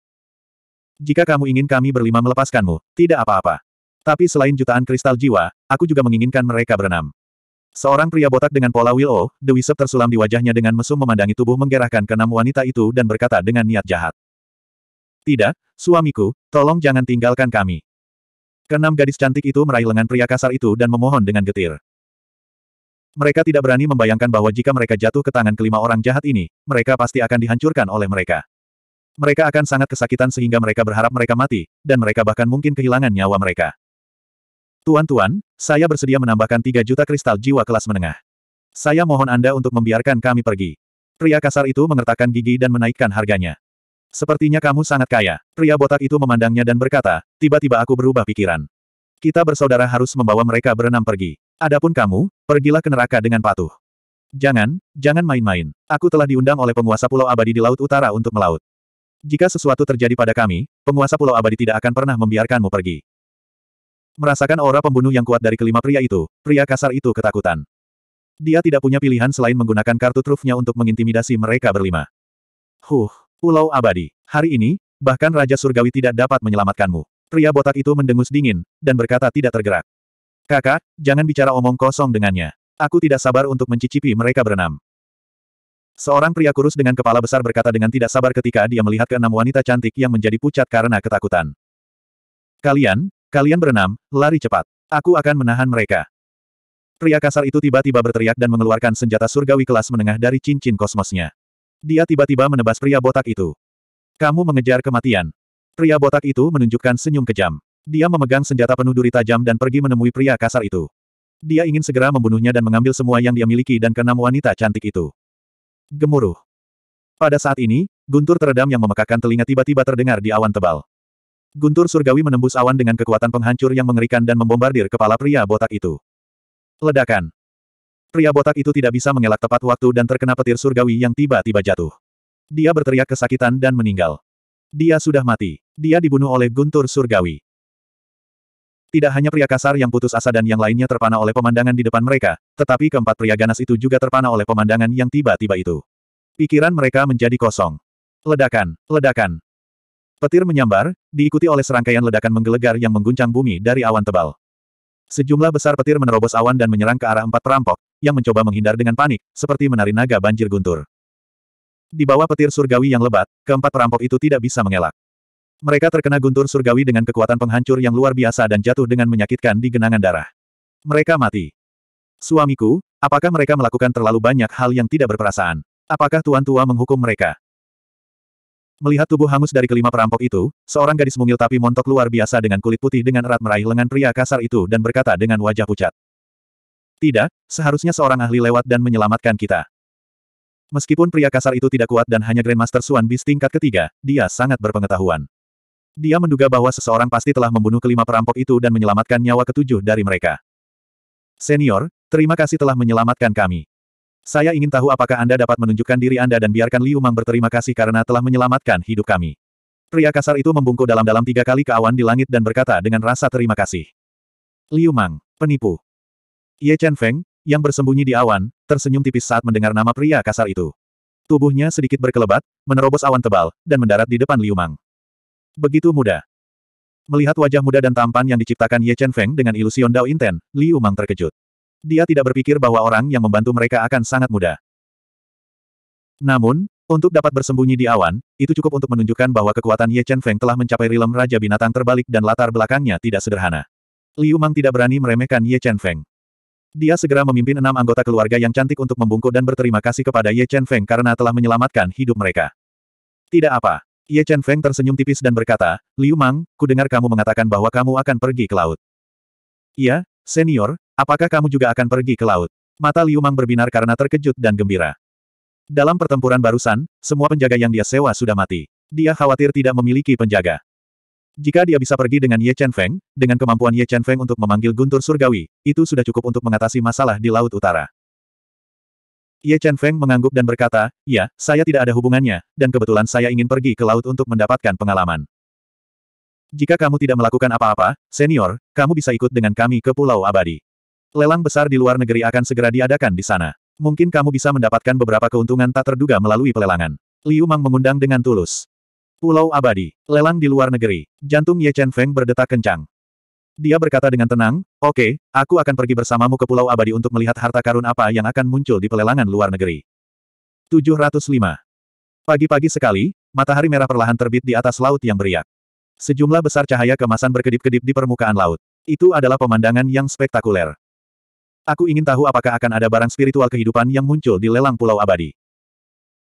Jika kamu ingin kami berlima melepaskanmu, tidak apa-apa. Tapi selain jutaan kristal jiwa, aku juga menginginkan mereka berenam. Seorang pria botak dengan pola Willow, Dewi Sep tersulam di wajahnya dengan mesum memandangi tubuh menggerahkan keenam wanita itu dan berkata dengan niat jahat. Tidak, suamiku, tolong jangan tinggalkan kami. Kenam gadis cantik itu meraih lengan pria kasar itu dan memohon dengan getir. Mereka tidak berani membayangkan bahwa jika mereka jatuh ke tangan kelima orang jahat ini, mereka pasti akan dihancurkan oleh mereka. Mereka akan sangat kesakitan sehingga mereka berharap mereka mati, dan mereka bahkan mungkin kehilangan nyawa mereka. Tuan-tuan, saya bersedia menambahkan 3 juta kristal jiwa kelas menengah. Saya mohon Anda untuk membiarkan kami pergi. Pria kasar itu mengertakkan gigi dan menaikkan harganya. Sepertinya kamu sangat kaya. Pria botak itu memandangnya dan berkata, tiba-tiba aku berubah pikiran. Kita bersaudara harus membawa mereka berenam pergi. Adapun kamu, pergilah ke neraka dengan patuh. Jangan, jangan main-main. Aku telah diundang oleh penguasa Pulau Abadi di Laut Utara untuk melaut. Jika sesuatu terjadi pada kami, penguasa Pulau Abadi tidak akan pernah membiarkanmu pergi. Merasakan aura pembunuh yang kuat dari kelima pria itu, pria kasar itu ketakutan. Dia tidak punya pilihan selain menggunakan kartu trufnya untuk mengintimidasi mereka berlima. Huh. Pulau Abadi. Hari ini, bahkan Raja Surgawi tidak dapat menyelamatkanmu. Pria botak itu mendengus dingin, dan berkata tidak tergerak. Kakak, jangan bicara omong kosong dengannya. Aku tidak sabar untuk mencicipi mereka berenam. Seorang pria kurus dengan kepala besar berkata dengan tidak sabar ketika dia melihat keenam wanita cantik yang menjadi pucat karena ketakutan. Kalian, kalian berenam, lari cepat. Aku akan menahan mereka. Pria kasar itu tiba-tiba berteriak dan mengeluarkan senjata surgawi kelas menengah dari cincin kosmosnya. Dia tiba-tiba menebas pria botak itu. Kamu mengejar kematian. Pria botak itu menunjukkan senyum kejam. Dia memegang senjata penuh duri tajam dan pergi menemui pria kasar itu. Dia ingin segera membunuhnya dan mengambil semua yang dia miliki dan keenam wanita cantik itu. Gemuruh. Pada saat ini, guntur teredam yang memekakan telinga tiba-tiba terdengar di awan tebal. Guntur surgawi menembus awan dengan kekuatan penghancur yang mengerikan dan membombardir kepala pria botak itu. Ledakan. Pria botak itu tidak bisa mengelak tepat waktu dan terkena petir surgawi yang tiba-tiba jatuh. Dia berteriak kesakitan dan meninggal. Dia sudah mati. Dia dibunuh oleh guntur surgawi. Tidak hanya pria kasar yang putus asa dan yang lainnya terpana oleh pemandangan di depan mereka, tetapi keempat pria ganas itu juga terpana oleh pemandangan yang tiba-tiba itu. Pikiran mereka menjadi kosong. Ledakan, ledakan. Petir menyambar, diikuti oleh serangkaian ledakan menggelegar yang mengguncang bumi dari awan tebal. Sejumlah besar petir menerobos awan dan menyerang ke arah empat perampok, yang mencoba menghindar dengan panik, seperti menari naga banjir guntur. Di bawah petir surgawi yang lebat, keempat perampok itu tidak bisa mengelak. Mereka terkena guntur surgawi dengan kekuatan penghancur yang luar biasa dan jatuh dengan menyakitkan di genangan darah. Mereka mati. Suamiku, apakah mereka melakukan terlalu banyak hal yang tidak berperasaan? Apakah tuan tua menghukum mereka? Melihat tubuh hangus dari kelima perampok itu, seorang gadis mungil tapi montok luar biasa dengan kulit putih dengan erat meraih lengan pria kasar itu dan berkata dengan wajah pucat. Tidak, seharusnya seorang ahli lewat dan menyelamatkan kita. Meskipun pria kasar itu tidak kuat dan hanya Grandmaster Suan bis tingkat ketiga, dia sangat berpengetahuan. Dia menduga bahwa seseorang pasti telah membunuh kelima perampok itu dan menyelamatkan nyawa ketujuh dari mereka. Senior, terima kasih telah menyelamatkan kami. Saya ingin tahu apakah Anda dapat menunjukkan diri Anda dan biarkan Liu Mang berterima kasih karena telah menyelamatkan hidup kami. Pria kasar itu membungkuk dalam-dalam tiga kali ke awan di langit dan berkata dengan rasa terima kasih. Liu Mang, penipu. Ye Chen Feng, yang bersembunyi di awan, tersenyum tipis saat mendengar nama pria kasar itu. Tubuhnya sedikit berkelebat, menerobos awan tebal, dan mendarat di depan Liu Mang. Begitu mudah. Melihat wajah muda dan tampan yang diciptakan Ye Chen Feng dengan ilusion Dao Inten, Liu Mang terkejut. Dia tidak berpikir bahwa orang yang membantu mereka akan sangat muda. Namun, untuk dapat bersembunyi di awan, itu cukup untuk menunjukkan bahwa kekuatan Ye Chen Feng telah mencapai rilem Raja Binatang terbalik dan latar belakangnya tidak sederhana. Liu Mang tidak berani meremehkan Ye Chen Feng. Dia segera memimpin enam anggota keluarga yang cantik untuk membungkuk dan berterima kasih kepada Ye Chen Feng karena telah menyelamatkan hidup mereka. Tidak apa. Ye Chen Feng tersenyum tipis dan berkata, Liu Mang, ku dengar kamu mengatakan bahwa kamu akan pergi ke laut. Iya, senior, apakah kamu juga akan pergi ke laut? Mata Liu Mang berbinar karena terkejut dan gembira. Dalam pertempuran barusan, semua penjaga yang dia sewa sudah mati. Dia khawatir tidak memiliki penjaga. Jika dia bisa pergi dengan Ye Chen Feng, dengan kemampuan Ye Chen Feng untuk memanggil guntur surgawi, itu sudah cukup untuk mengatasi masalah di Laut Utara. Ye Chen Feng mengangguk dan berkata, ya, saya tidak ada hubungannya, dan kebetulan saya ingin pergi ke laut untuk mendapatkan pengalaman. Jika kamu tidak melakukan apa-apa, senior, kamu bisa ikut dengan kami ke Pulau Abadi. Lelang besar di luar negeri akan segera diadakan di sana. Mungkin kamu bisa mendapatkan beberapa keuntungan tak terduga melalui pelelangan. Liu Mang mengundang dengan tulus. Pulau Abadi. Lelang di luar negeri. Jantung Ye Chen Feng berdetak kencang. Dia berkata dengan tenang, oke, okay, aku akan pergi bersamamu ke Pulau Abadi untuk melihat harta karun apa yang akan muncul di pelelangan luar negeri. 705. Pagi-pagi sekali, matahari merah perlahan terbit di atas laut yang beriak. Sejumlah besar cahaya kemasan berkedip-kedip di permukaan laut. Itu adalah pemandangan yang spektakuler. Aku ingin tahu apakah akan ada barang spiritual kehidupan yang muncul di lelang Pulau Abadi.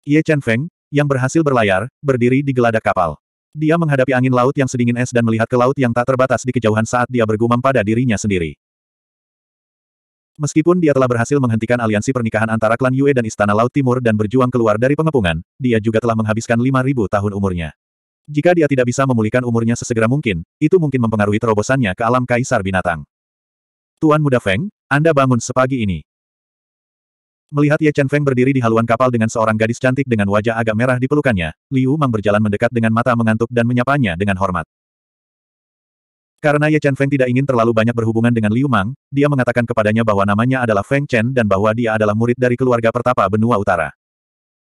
Ye Chen Feng, yang berhasil berlayar, berdiri di geladak kapal. Dia menghadapi angin laut yang sedingin es dan melihat ke laut yang tak terbatas di kejauhan saat dia bergumam pada dirinya sendiri. Meskipun dia telah berhasil menghentikan aliansi pernikahan antara klan Yue dan Istana Laut Timur dan berjuang keluar dari pengepungan, dia juga telah menghabiskan 5.000 tahun umurnya. Jika dia tidak bisa memulihkan umurnya sesegera mungkin, itu mungkin mempengaruhi terobosannya ke alam kaisar binatang. Tuan Muda Feng, Anda bangun sepagi ini. Melihat Ye Chen Feng berdiri di haluan kapal dengan seorang gadis cantik dengan wajah agak merah di pelukannya, Liu Mang berjalan mendekat dengan mata mengantuk dan menyapanya dengan hormat. Karena Ye Chen Feng tidak ingin terlalu banyak berhubungan dengan Liu Mang, dia mengatakan kepadanya bahwa namanya adalah Feng Chen dan bahwa dia adalah murid dari keluarga pertapa benua utara.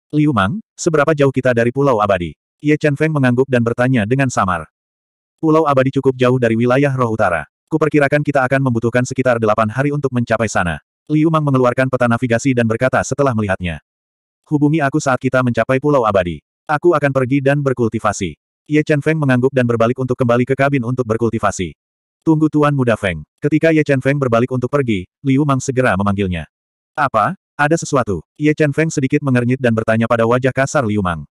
Liu Mang, seberapa jauh kita dari Pulau Abadi? Ye Chen Feng mengangguk dan bertanya dengan samar. Pulau Abadi cukup jauh dari wilayah roh utara. Kuperkirakan kita akan membutuhkan sekitar delapan hari untuk mencapai sana. Liu Mang mengeluarkan peta navigasi dan berkata setelah melihatnya. Hubungi aku saat kita mencapai Pulau Abadi. Aku akan pergi dan berkultivasi. Ye Chen Feng mengangguk dan berbalik untuk kembali ke kabin untuk berkultivasi. Tunggu Tuan Muda Feng. Ketika Ye Chen Feng berbalik untuk pergi, Liu Mang segera memanggilnya. Apa? Ada sesuatu. Ye Chen Feng sedikit mengernyit dan bertanya pada wajah kasar Liu Mang.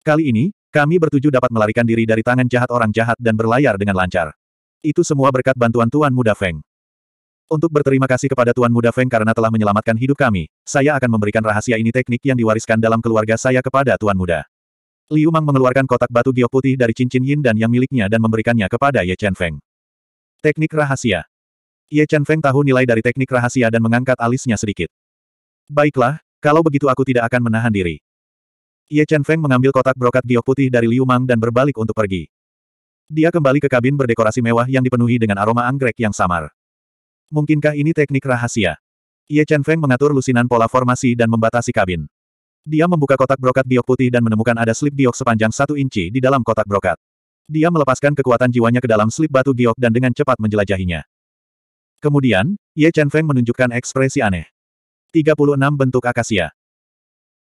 Kali ini, kami bertujuh dapat melarikan diri dari tangan jahat orang jahat dan berlayar dengan lancar. Itu semua berkat bantuan Tuan Muda Feng. Untuk berterima kasih kepada Tuan Muda Feng karena telah menyelamatkan hidup kami, saya akan memberikan rahasia ini teknik yang diwariskan dalam keluarga saya kepada Tuan Muda. Liu Mang mengeluarkan kotak batu giok putih dari cincin yin dan yang miliknya dan memberikannya kepada Ye Chen Feng. Teknik rahasia. Ye Chen Feng tahu nilai dari teknik rahasia dan mengangkat alisnya sedikit. Baiklah, kalau begitu aku tidak akan menahan diri. Ye Chen Feng mengambil kotak brokat giok putih dari Liu Mang dan berbalik untuk pergi. Dia kembali ke kabin berdekorasi mewah yang dipenuhi dengan aroma anggrek yang samar. Mungkinkah ini teknik rahasia? Ye Chen Feng mengatur lusinan pola formasi dan membatasi kabin. Dia membuka kotak brokat giok putih dan menemukan ada slip giok sepanjang satu inci di dalam kotak brokat. Dia melepaskan kekuatan jiwanya ke dalam slip batu giok dan dengan cepat menjelajahinya. Kemudian, Ye Chen Feng menunjukkan ekspresi aneh. 36 Bentuk Akasia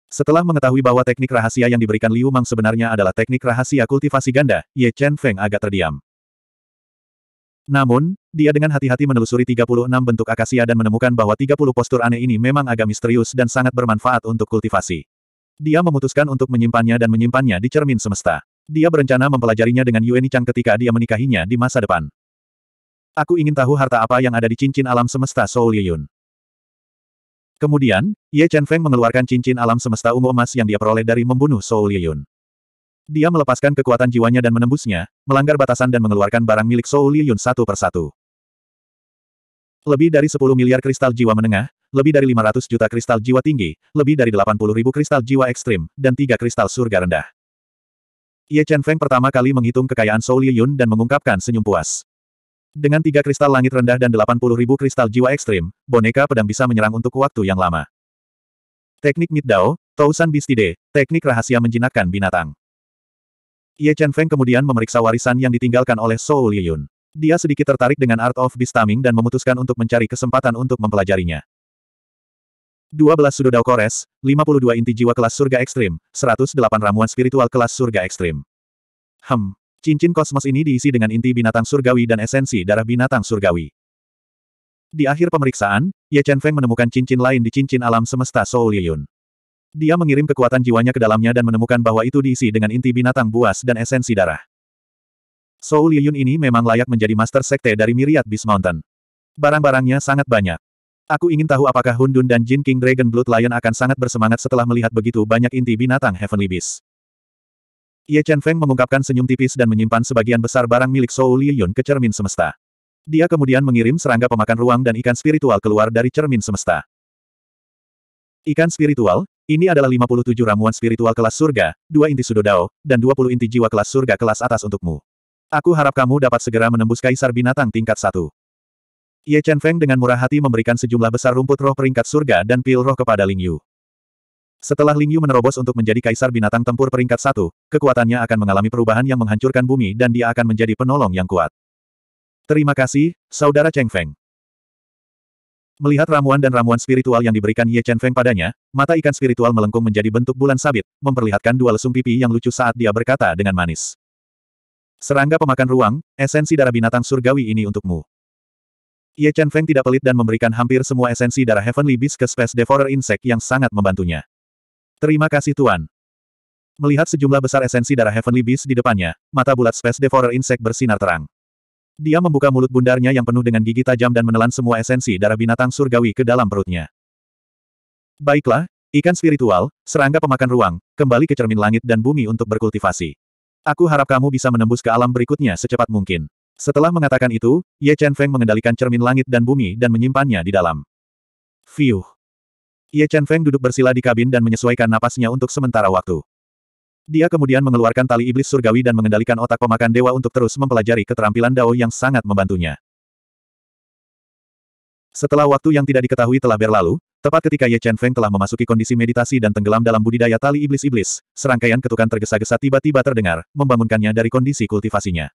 Setelah mengetahui bahwa teknik rahasia yang diberikan Liu Mang sebenarnya adalah teknik rahasia kultivasi ganda, Ye Chen Feng agak terdiam. Namun, dia dengan hati-hati menelusuri 36 bentuk akasia dan menemukan bahwa 30 postur aneh ini memang agak misterius dan sangat bermanfaat untuk kultivasi. Dia memutuskan untuk menyimpannya dan menyimpannya di cermin semesta. Dia berencana mempelajarinya dengan Yueni Chang ketika dia menikahinya di masa depan. Aku ingin tahu harta apa yang ada di cincin alam semesta Soul Yeyun. Kemudian, Ye Chen Feng mengeluarkan cincin alam semesta ungu emas yang dia peroleh dari membunuh Soul Yeyun. Dia melepaskan kekuatan jiwanya dan menembusnya, melanggar batasan dan mengeluarkan barang milik Sou Liyun satu persatu. Lebih dari 10 miliar kristal jiwa menengah, lebih dari 500 juta kristal jiwa tinggi, lebih dari 80 ribu kristal jiwa ekstrim, dan tiga kristal surga rendah. Ye Chen Feng pertama kali menghitung kekayaan Sou Liyun dan mengungkapkan senyum puas. Dengan tiga kristal langit rendah dan 80 ribu kristal jiwa ekstrim, boneka pedang bisa menyerang untuk waktu yang lama. Teknik Mid Dao, Tausan Bistide, teknik rahasia menjinakkan binatang. Ye Chen Feng kemudian memeriksa warisan yang ditinggalkan oleh Soul Yiyun. Dia sedikit tertarik dengan Art of Bistaming dan memutuskan untuk mencari kesempatan untuk mempelajarinya. 12 Dao Kores, 52 inti jiwa kelas surga ekstrim, 108 ramuan spiritual kelas surga ekstrim. Hem, cincin kosmos ini diisi dengan inti binatang surgawi dan esensi darah binatang surgawi. Di akhir pemeriksaan, Ye Chen Feng menemukan cincin lain di cincin alam semesta Soul Yun. Dia mengirim kekuatan jiwanya ke dalamnya dan menemukan bahwa itu diisi dengan inti binatang buas dan esensi darah. Soul Liyun ini memang layak menjadi master sekte dari Myriad Beast Mountain. Barang-barangnya sangat banyak. Aku ingin tahu apakah Hundun dan Jin King Dragon Blood Lion akan sangat bersemangat setelah melihat begitu banyak inti binatang Heavenly Beast. Ye Chen Feng mengungkapkan senyum tipis dan menyimpan sebagian besar barang milik Soul Liyun ke cermin semesta. Dia kemudian mengirim serangga pemakan ruang dan ikan spiritual keluar dari cermin semesta. Ikan spiritual, ini adalah 57 ramuan spiritual kelas surga, dua inti sudodao, dan 20 inti jiwa kelas surga kelas atas untukmu. Aku harap kamu dapat segera menembus kaisar binatang tingkat satu. Ye Chen Feng dengan murah hati memberikan sejumlah besar rumput roh peringkat surga dan pil roh kepada Ling Yu. Setelah Ling Yu menerobos untuk menjadi kaisar binatang tempur peringkat satu, kekuatannya akan mengalami perubahan yang menghancurkan bumi dan dia akan menjadi penolong yang kuat. Terima kasih, Saudara Cheng Feng. Melihat ramuan dan ramuan spiritual yang diberikan Ye Chen Feng padanya, mata ikan spiritual melengkung menjadi bentuk bulan sabit, memperlihatkan dua lesung pipi yang lucu saat dia berkata dengan manis. Serangga pemakan ruang, esensi darah binatang surgawi ini untukmu. Ye Chen Feng tidak pelit dan memberikan hampir semua esensi darah Heavenly Beast ke Space Devourer Insect yang sangat membantunya. Terima kasih Tuan. Melihat sejumlah besar esensi darah Heavenly Beast di depannya, mata bulat Space Devourer Insect bersinar terang. Dia membuka mulut bundarnya yang penuh dengan gigi tajam dan menelan semua esensi darah binatang surgawi ke dalam perutnya. Baiklah, ikan spiritual, serangga pemakan ruang, kembali ke cermin langit dan bumi untuk berkultivasi. Aku harap kamu bisa menembus ke alam berikutnya secepat mungkin. Setelah mengatakan itu, Ye Chen Feng mengendalikan cermin langit dan bumi dan menyimpannya di dalam. Fiuh. Ye Chen Feng duduk bersila di kabin dan menyesuaikan napasnya untuk sementara waktu. Dia kemudian mengeluarkan tali iblis surgawi dan mengendalikan otak pemakan dewa untuk terus mempelajari keterampilan Dao yang sangat membantunya. Setelah waktu yang tidak diketahui telah berlalu, tepat ketika Ye Chen Feng telah memasuki kondisi meditasi dan tenggelam dalam budidaya tali iblis-iblis, serangkaian ketukan tergesa-gesa tiba-tiba terdengar, membangunkannya dari kondisi kultivasinya.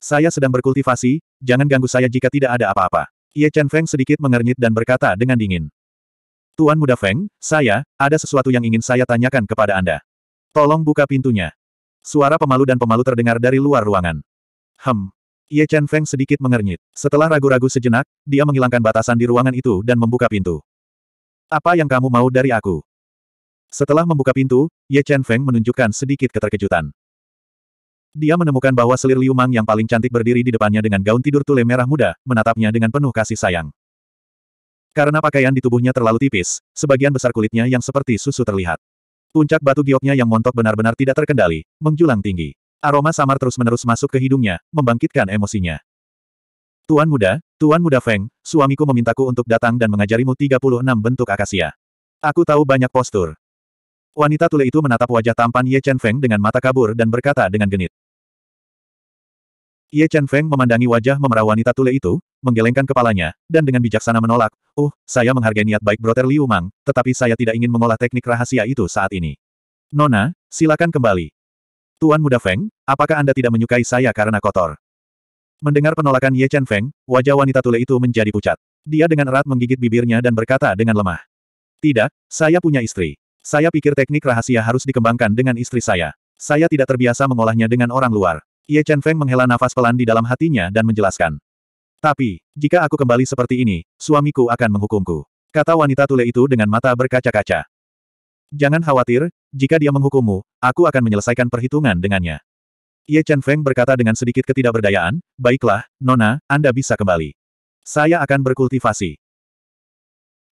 Saya sedang berkultivasi, jangan ganggu saya jika tidak ada apa-apa. Ye Chen Feng sedikit mengernyit dan berkata dengan dingin. Tuan Muda Feng, saya, ada sesuatu yang ingin saya tanyakan kepada Anda. Tolong buka pintunya. Suara pemalu dan pemalu terdengar dari luar ruangan. Hem. Ye Chen Feng sedikit mengernyit. Setelah ragu-ragu sejenak, dia menghilangkan batasan di ruangan itu dan membuka pintu. Apa yang kamu mau dari aku? Setelah membuka pintu, Ye Chen Feng menunjukkan sedikit keterkejutan. Dia menemukan bahwa selir Liu Mang yang paling cantik berdiri di depannya dengan gaun tidur tule merah muda, menatapnya dengan penuh kasih sayang. Karena pakaian di tubuhnya terlalu tipis, sebagian besar kulitnya yang seperti susu terlihat. Puncak batu gioknya yang montok benar-benar tidak terkendali, menjulang tinggi. Aroma samar terus-menerus masuk ke hidungnya, membangkitkan emosinya. Tuan muda, Tuan muda Feng, suamiku memintaku untuk datang dan mengajarimu 36 bentuk akasia. Aku tahu banyak postur. Wanita tule itu menatap wajah tampan Ye Chen Feng dengan mata kabur dan berkata dengan genit. Ye Chen Feng memandangi wajah memerah wanita tule itu, menggelengkan kepalanya, dan dengan bijaksana menolak, Uh, saya menghargai niat baik Brother Liu Mang, tetapi saya tidak ingin mengolah teknik rahasia itu saat ini. Nona, silakan kembali. Tuan Muda Feng, apakah Anda tidak menyukai saya karena kotor? Mendengar penolakan Ye Chen Feng, wajah wanita tule itu menjadi pucat. Dia dengan erat menggigit bibirnya dan berkata dengan lemah. Tidak, saya punya istri. Saya pikir teknik rahasia harus dikembangkan dengan istri saya. Saya tidak terbiasa mengolahnya dengan orang luar. Ye Chen Feng menghela nafas pelan di dalam hatinya dan menjelaskan. Tapi, jika aku kembali seperti ini, suamiku akan menghukumku. Kata wanita tule itu dengan mata berkaca-kaca. Jangan khawatir, jika dia menghukummu, aku akan menyelesaikan perhitungan dengannya. Ye Chen Feng berkata dengan sedikit ketidakberdayaan, baiklah, Nona, Anda bisa kembali. Saya akan berkultivasi.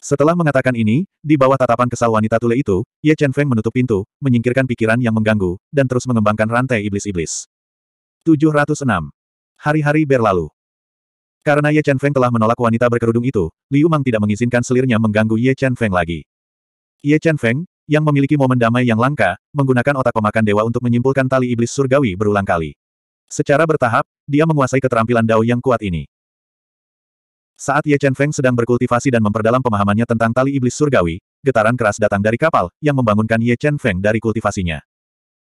Setelah mengatakan ini, di bawah tatapan kesal wanita tule itu, Ye Chen Feng menutup pintu, menyingkirkan pikiran yang mengganggu, dan terus mengembangkan rantai iblis-iblis. 706. Hari-hari berlalu. Karena Ye Chen Feng telah menolak wanita berkerudung itu, Liu Mang tidak mengizinkan selirnya mengganggu Ye Chen Feng lagi. Ye Chen Feng, yang memiliki momen damai yang langka, menggunakan otak pemakan dewa untuk menyimpulkan tali iblis surgawi berulang kali. Secara bertahap, dia menguasai keterampilan dao yang kuat ini. Saat Ye Chen Feng sedang berkultivasi dan memperdalam pemahamannya tentang tali iblis surgawi, getaran keras datang dari kapal, yang membangunkan Ye Chen Feng dari kultivasinya.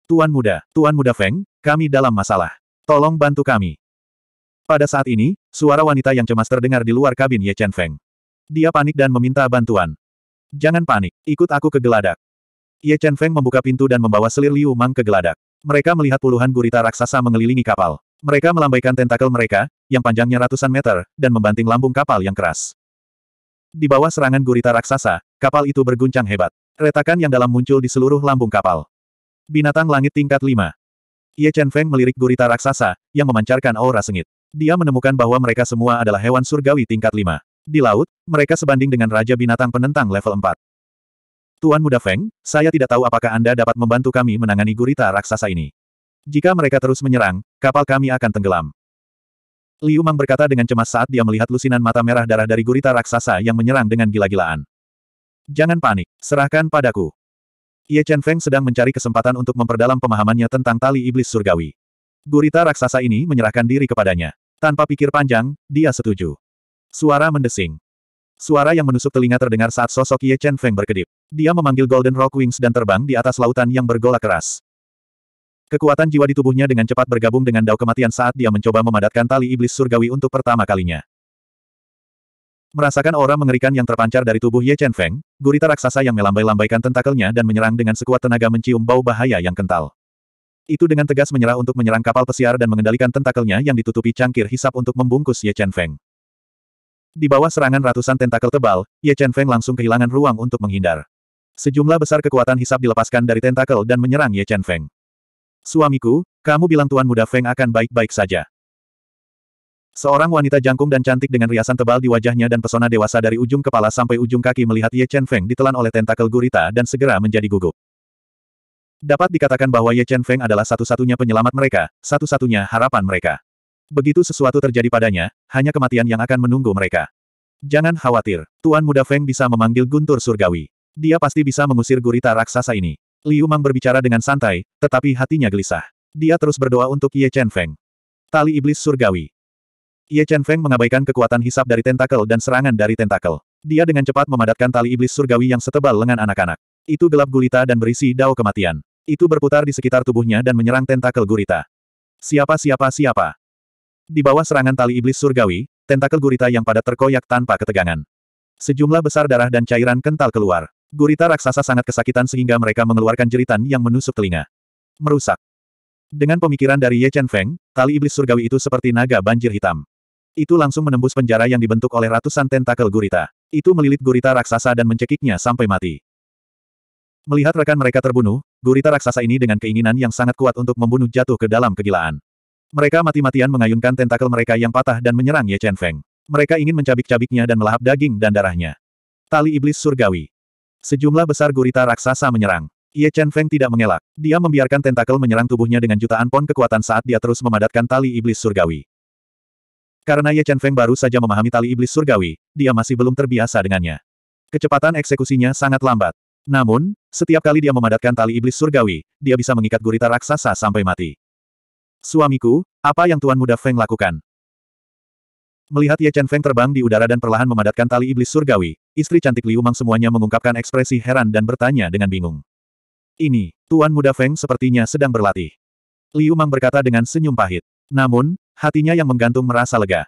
Tuan muda, Tuan muda Feng, kami dalam masalah. Tolong bantu kami. Pada saat ini, suara wanita yang cemas terdengar di luar kabin Ye Chen Feng. Dia panik dan meminta bantuan. Jangan panik, ikut aku ke geladak. Ye Chen Feng membuka pintu dan membawa selir Liu Mang ke geladak. Mereka melihat puluhan gurita raksasa mengelilingi kapal. Mereka melambaikan tentakel mereka, yang panjangnya ratusan meter, dan membanting lambung kapal yang keras. Di bawah serangan gurita raksasa, kapal itu berguncang hebat. Retakan yang dalam muncul di seluruh lambung kapal. Binatang langit tingkat 5. Ye Chen Feng melirik gurita raksasa, yang memancarkan aura sengit. Dia menemukan bahwa mereka semua adalah hewan surgawi tingkat 5. Di laut, mereka sebanding dengan Raja Binatang Penentang level 4. Tuan Muda Feng, saya tidak tahu apakah Anda dapat membantu kami menangani gurita raksasa ini. Jika mereka terus menyerang, kapal kami akan tenggelam. Liu Mang berkata dengan cemas saat dia melihat lusinan mata merah darah dari gurita raksasa yang menyerang dengan gila-gilaan. Jangan panik, serahkan padaku. Ye Chen Feng sedang mencari kesempatan untuk memperdalam pemahamannya tentang tali iblis surgawi. Gurita raksasa ini menyerahkan diri kepadanya. Tanpa pikir panjang, dia setuju. Suara mendesing. Suara yang menusuk telinga terdengar saat sosok Ye Chen Feng berkedip. Dia memanggil Golden Rock Wings dan terbang di atas lautan yang bergolak keras. Kekuatan jiwa di tubuhnya dengan cepat bergabung dengan dao kematian saat dia mencoba memadatkan tali iblis surgawi untuk pertama kalinya. Merasakan aura mengerikan yang terpancar dari tubuh Ye Chen Feng, gurita raksasa yang melambai-lambaikan tentakelnya dan menyerang dengan sekuat tenaga mencium bau bahaya yang kental. Itu dengan tegas menyerah untuk menyerang kapal pesiar dan mengendalikan tentakelnya yang ditutupi cangkir hisap untuk membungkus Ye Chen Feng. Di bawah serangan ratusan tentakel tebal, Ye Chen Feng langsung kehilangan ruang untuk menghindar. Sejumlah besar kekuatan hisap dilepaskan dari tentakel dan menyerang Ye Chen Feng. Suamiku, kamu bilang Tuan Muda Feng akan baik-baik saja. Seorang wanita jangkung dan cantik dengan riasan tebal di wajahnya dan pesona dewasa dari ujung kepala sampai ujung kaki melihat Ye Chen Feng ditelan oleh tentakel gurita dan segera menjadi gugup. Dapat dikatakan bahwa Ye Chen Feng adalah satu-satunya penyelamat mereka, satu-satunya harapan mereka. Begitu sesuatu terjadi padanya, hanya kematian yang akan menunggu mereka. Jangan khawatir, Tuan Muda Feng bisa memanggil guntur surgawi. Dia pasti bisa mengusir gurita raksasa ini. Liu Mang berbicara dengan santai, tetapi hatinya gelisah. Dia terus berdoa untuk Ye Chen Feng. Tali Iblis Surgawi. Ye Chen Feng mengabaikan kekuatan hisap dari tentakel dan serangan dari tentakel. Dia dengan cepat memadatkan tali iblis surgawi yang setebal lengan anak-anak. Itu gelap gulita dan berisi dao kematian. Itu berputar di sekitar tubuhnya dan menyerang tentakel gurita. Siapa siapa siapa? Di bawah serangan tali iblis surgawi, tentakel gurita yang padat terkoyak tanpa ketegangan. Sejumlah besar darah dan cairan kental keluar. Gurita raksasa sangat kesakitan sehingga mereka mengeluarkan jeritan yang menusuk telinga. Merusak. Dengan pemikiran dari Ye Chen Feng, tali iblis surgawi itu seperti naga banjir hitam. Itu langsung menembus penjara yang dibentuk oleh ratusan tentakel gurita. Itu melilit gurita raksasa dan mencekiknya sampai mati. Melihat rekan mereka terbunuh, gurita raksasa ini dengan keinginan yang sangat kuat untuk membunuh jatuh ke dalam kegilaan. Mereka mati-matian mengayunkan tentakel mereka yang patah dan menyerang Ye Chen Feng. Mereka ingin mencabik-cabiknya dan melahap daging dan darahnya. Tali iblis surgawi. Sejumlah besar gurita raksasa menyerang. Ye Chen Feng tidak mengelak. Dia membiarkan tentakel menyerang tubuhnya dengan jutaan pon kekuatan saat dia terus memadatkan tali iblis surgawi. Karena Ye Chen Feng baru saja memahami tali iblis surgawi, dia masih belum terbiasa dengannya. Kecepatan eksekusinya sangat lambat. Namun, setiap kali dia memadatkan tali iblis surgawi, dia bisa mengikat gurita raksasa sampai mati. Suamiku, apa yang Tuan Muda Feng lakukan? Melihat Ye Chen Feng terbang di udara dan perlahan memadatkan tali iblis surgawi, istri cantik Liu Mang semuanya mengungkapkan ekspresi heran dan bertanya dengan bingung. Ini, Tuan Muda Feng sepertinya sedang berlatih. Liu Mang berkata dengan senyum pahit. Namun, Hatinya yang menggantung merasa lega.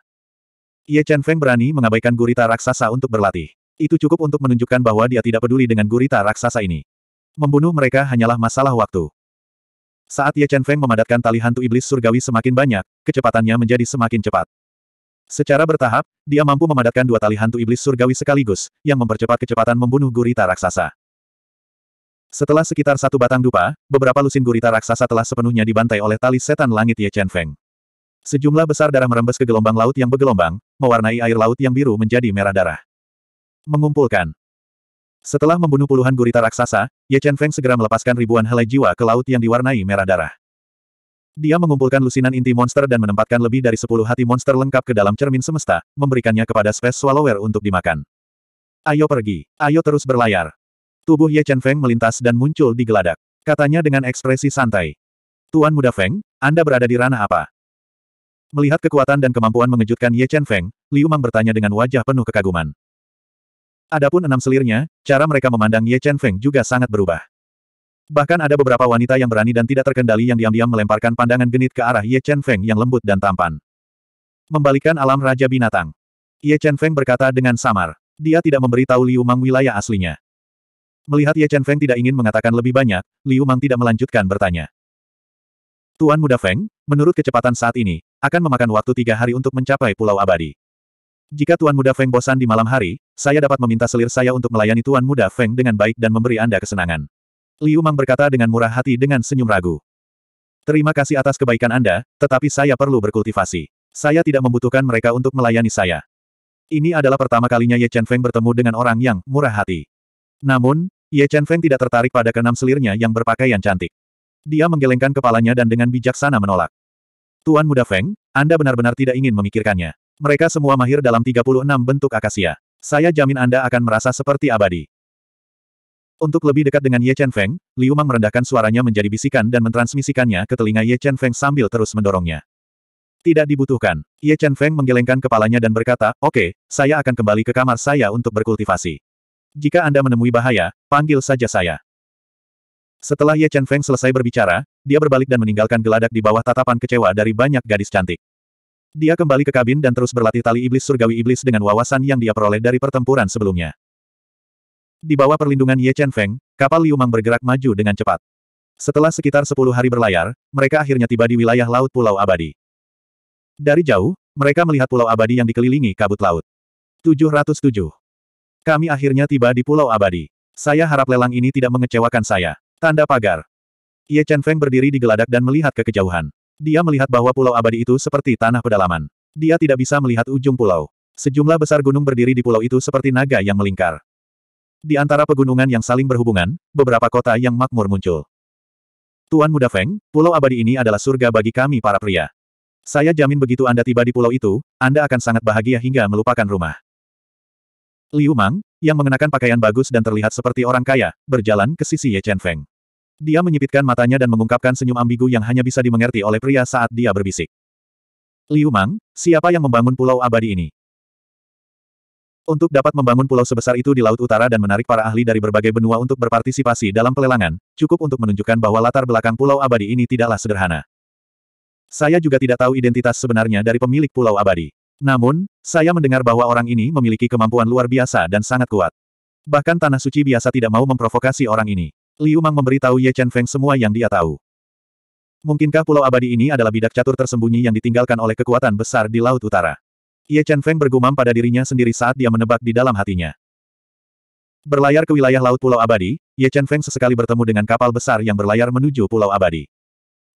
Ye Chen Feng berani mengabaikan gurita raksasa untuk berlatih. Itu cukup untuk menunjukkan bahwa dia tidak peduli dengan gurita raksasa ini. Membunuh mereka hanyalah masalah waktu. Saat Ye Chen Feng memadatkan tali hantu iblis surgawi semakin banyak, kecepatannya menjadi semakin cepat. Secara bertahap, dia mampu memadatkan dua tali hantu iblis surgawi sekaligus, yang mempercepat kecepatan membunuh gurita raksasa. Setelah sekitar satu batang dupa, beberapa lusin gurita raksasa telah sepenuhnya dibantai oleh tali setan langit Ye Chen Feng. Sejumlah besar darah merembes ke gelombang laut yang bergelombang, mewarnai air laut yang biru menjadi merah darah. Mengumpulkan. Setelah membunuh puluhan gurita raksasa, Ye Chen Feng segera melepaskan ribuan helai jiwa ke laut yang diwarnai merah darah. Dia mengumpulkan lusinan inti monster dan menempatkan lebih dari sepuluh hati monster lengkap ke dalam cermin semesta, memberikannya kepada Space Swallower untuk dimakan. Ayo pergi, ayo terus berlayar. Tubuh Ye Chen Feng melintas dan muncul di geladak. Katanya dengan ekspresi santai. Tuan muda Feng, Anda berada di ranah apa? Melihat kekuatan dan kemampuan mengejutkan Ye Chen Feng, Liu Mang bertanya dengan wajah penuh kekaguman. Adapun enam selirnya, cara mereka memandang Ye Chen Feng juga sangat berubah. Bahkan ada beberapa wanita yang berani dan tidak terkendali yang diam-diam melemparkan pandangan genit ke arah Ye Chen Feng yang lembut dan tampan. Membalikan alam Raja Binatang. Ye Chen Feng berkata dengan samar. Dia tidak memberitahu Liu Mang wilayah aslinya. Melihat Ye Chen Feng tidak ingin mengatakan lebih banyak, Liu Mang tidak melanjutkan bertanya. Tuan Muda Feng, menurut kecepatan saat ini, akan memakan waktu tiga hari untuk mencapai Pulau Abadi. Jika Tuan Muda Feng bosan di malam hari, saya dapat meminta selir saya untuk melayani Tuan Muda Feng dengan baik dan memberi Anda kesenangan. Liu Mang berkata dengan murah hati dengan senyum ragu. Terima kasih atas kebaikan Anda, tetapi saya perlu berkultivasi. Saya tidak membutuhkan mereka untuk melayani saya. Ini adalah pertama kalinya Ye Chen Feng bertemu dengan orang yang murah hati. Namun, Ye Chen Feng tidak tertarik pada keenam selirnya yang berpakaian cantik. Dia menggelengkan kepalanya dan dengan bijaksana menolak. Tuan Muda Feng, Anda benar-benar tidak ingin memikirkannya. Mereka semua mahir dalam 36 bentuk akasia. Saya jamin Anda akan merasa seperti abadi. Untuk lebih dekat dengan Ye Chen Feng, Liu Mang merendahkan suaranya menjadi bisikan dan mentransmisikannya ke telinga Ye Chen Feng sambil terus mendorongnya. Tidak dibutuhkan. Ye Chen Feng menggelengkan kepalanya dan berkata, Oke, okay, saya akan kembali ke kamar saya untuk berkultivasi. Jika Anda menemui bahaya, panggil saja saya. Setelah Ye Chen Feng selesai berbicara, dia berbalik dan meninggalkan geladak di bawah tatapan kecewa dari banyak gadis cantik. Dia kembali ke kabin dan terus berlatih tali iblis surgawi iblis dengan wawasan yang dia peroleh dari pertempuran sebelumnya. Di bawah perlindungan Ye Chen Feng, kapal Liu Mang bergerak maju dengan cepat. Setelah sekitar 10 hari berlayar, mereka akhirnya tiba di wilayah Laut Pulau Abadi. Dari jauh, mereka melihat Pulau Abadi yang dikelilingi kabut laut. 707. Kami akhirnya tiba di Pulau Abadi. Saya harap lelang ini tidak mengecewakan saya. Tanda pagar. Ye Chen Feng berdiri di geladak dan melihat ke kejauhan. Dia melihat bahwa pulau abadi itu seperti tanah pedalaman. Dia tidak bisa melihat ujung pulau. Sejumlah besar gunung berdiri di pulau itu seperti naga yang melingkar. Di antara pegunungan yang saling berhubungan, beberapa kota yang makmur muncul. Tuan Muda Feng, pulau abadi ini adalah surga bagi kami para pria. Saya jamin begitu Anda tiba di pulau itu, Anda akan sangat bahagia hingga melupakan rumah. Liu Mang, yang mengenakan pakaian bagus dan terlihat seperti orang kaya, berjalan ke sisi Ye Chen Feng. Dia menyipitkan matanya dan mengungkapkan senyum ambigu yang hanya bisa dimengerti oleh pria saat dia berbisik. Liu Mang, siapa yang membangun pulau abadi ini? Untuk dapat membangun pulau sebesar itu di Laut Utara dan menarik para ahli dari berbagai benua untuk berpartisipasi dalam pelelangan, cukup untuk menunjukkan bahwa latar belakang pulau abadi ini tidaklah sederhana. Saya juga tidak tahu identitas sebenarnya dari pemilik pulau abadi. Namun, saya mendengar bahwa orang ini memiliki kemampuan luar biasa dan sangat kuat. Bahkan Tanah Suci biasa tidak mau memprovokasi orang ini. Liu Mang memberitahu Ye Chen Feng semua yang dia tahu. Mungkinkah Pulau Abadi ini adalah bidak catur tersembunyi yang ditinggalkan oleh kekuatan besar di Laut Utara? Ye Chen Feng bergumam pada dirinya sendiri saat dia menebak di dalam hatinya. Berlayar ke wilayah Laut Pulau Abadi, Ye Chen Feng sesekali bertemu dengan kapal besar yang berlayar menuju Pulau Abadi.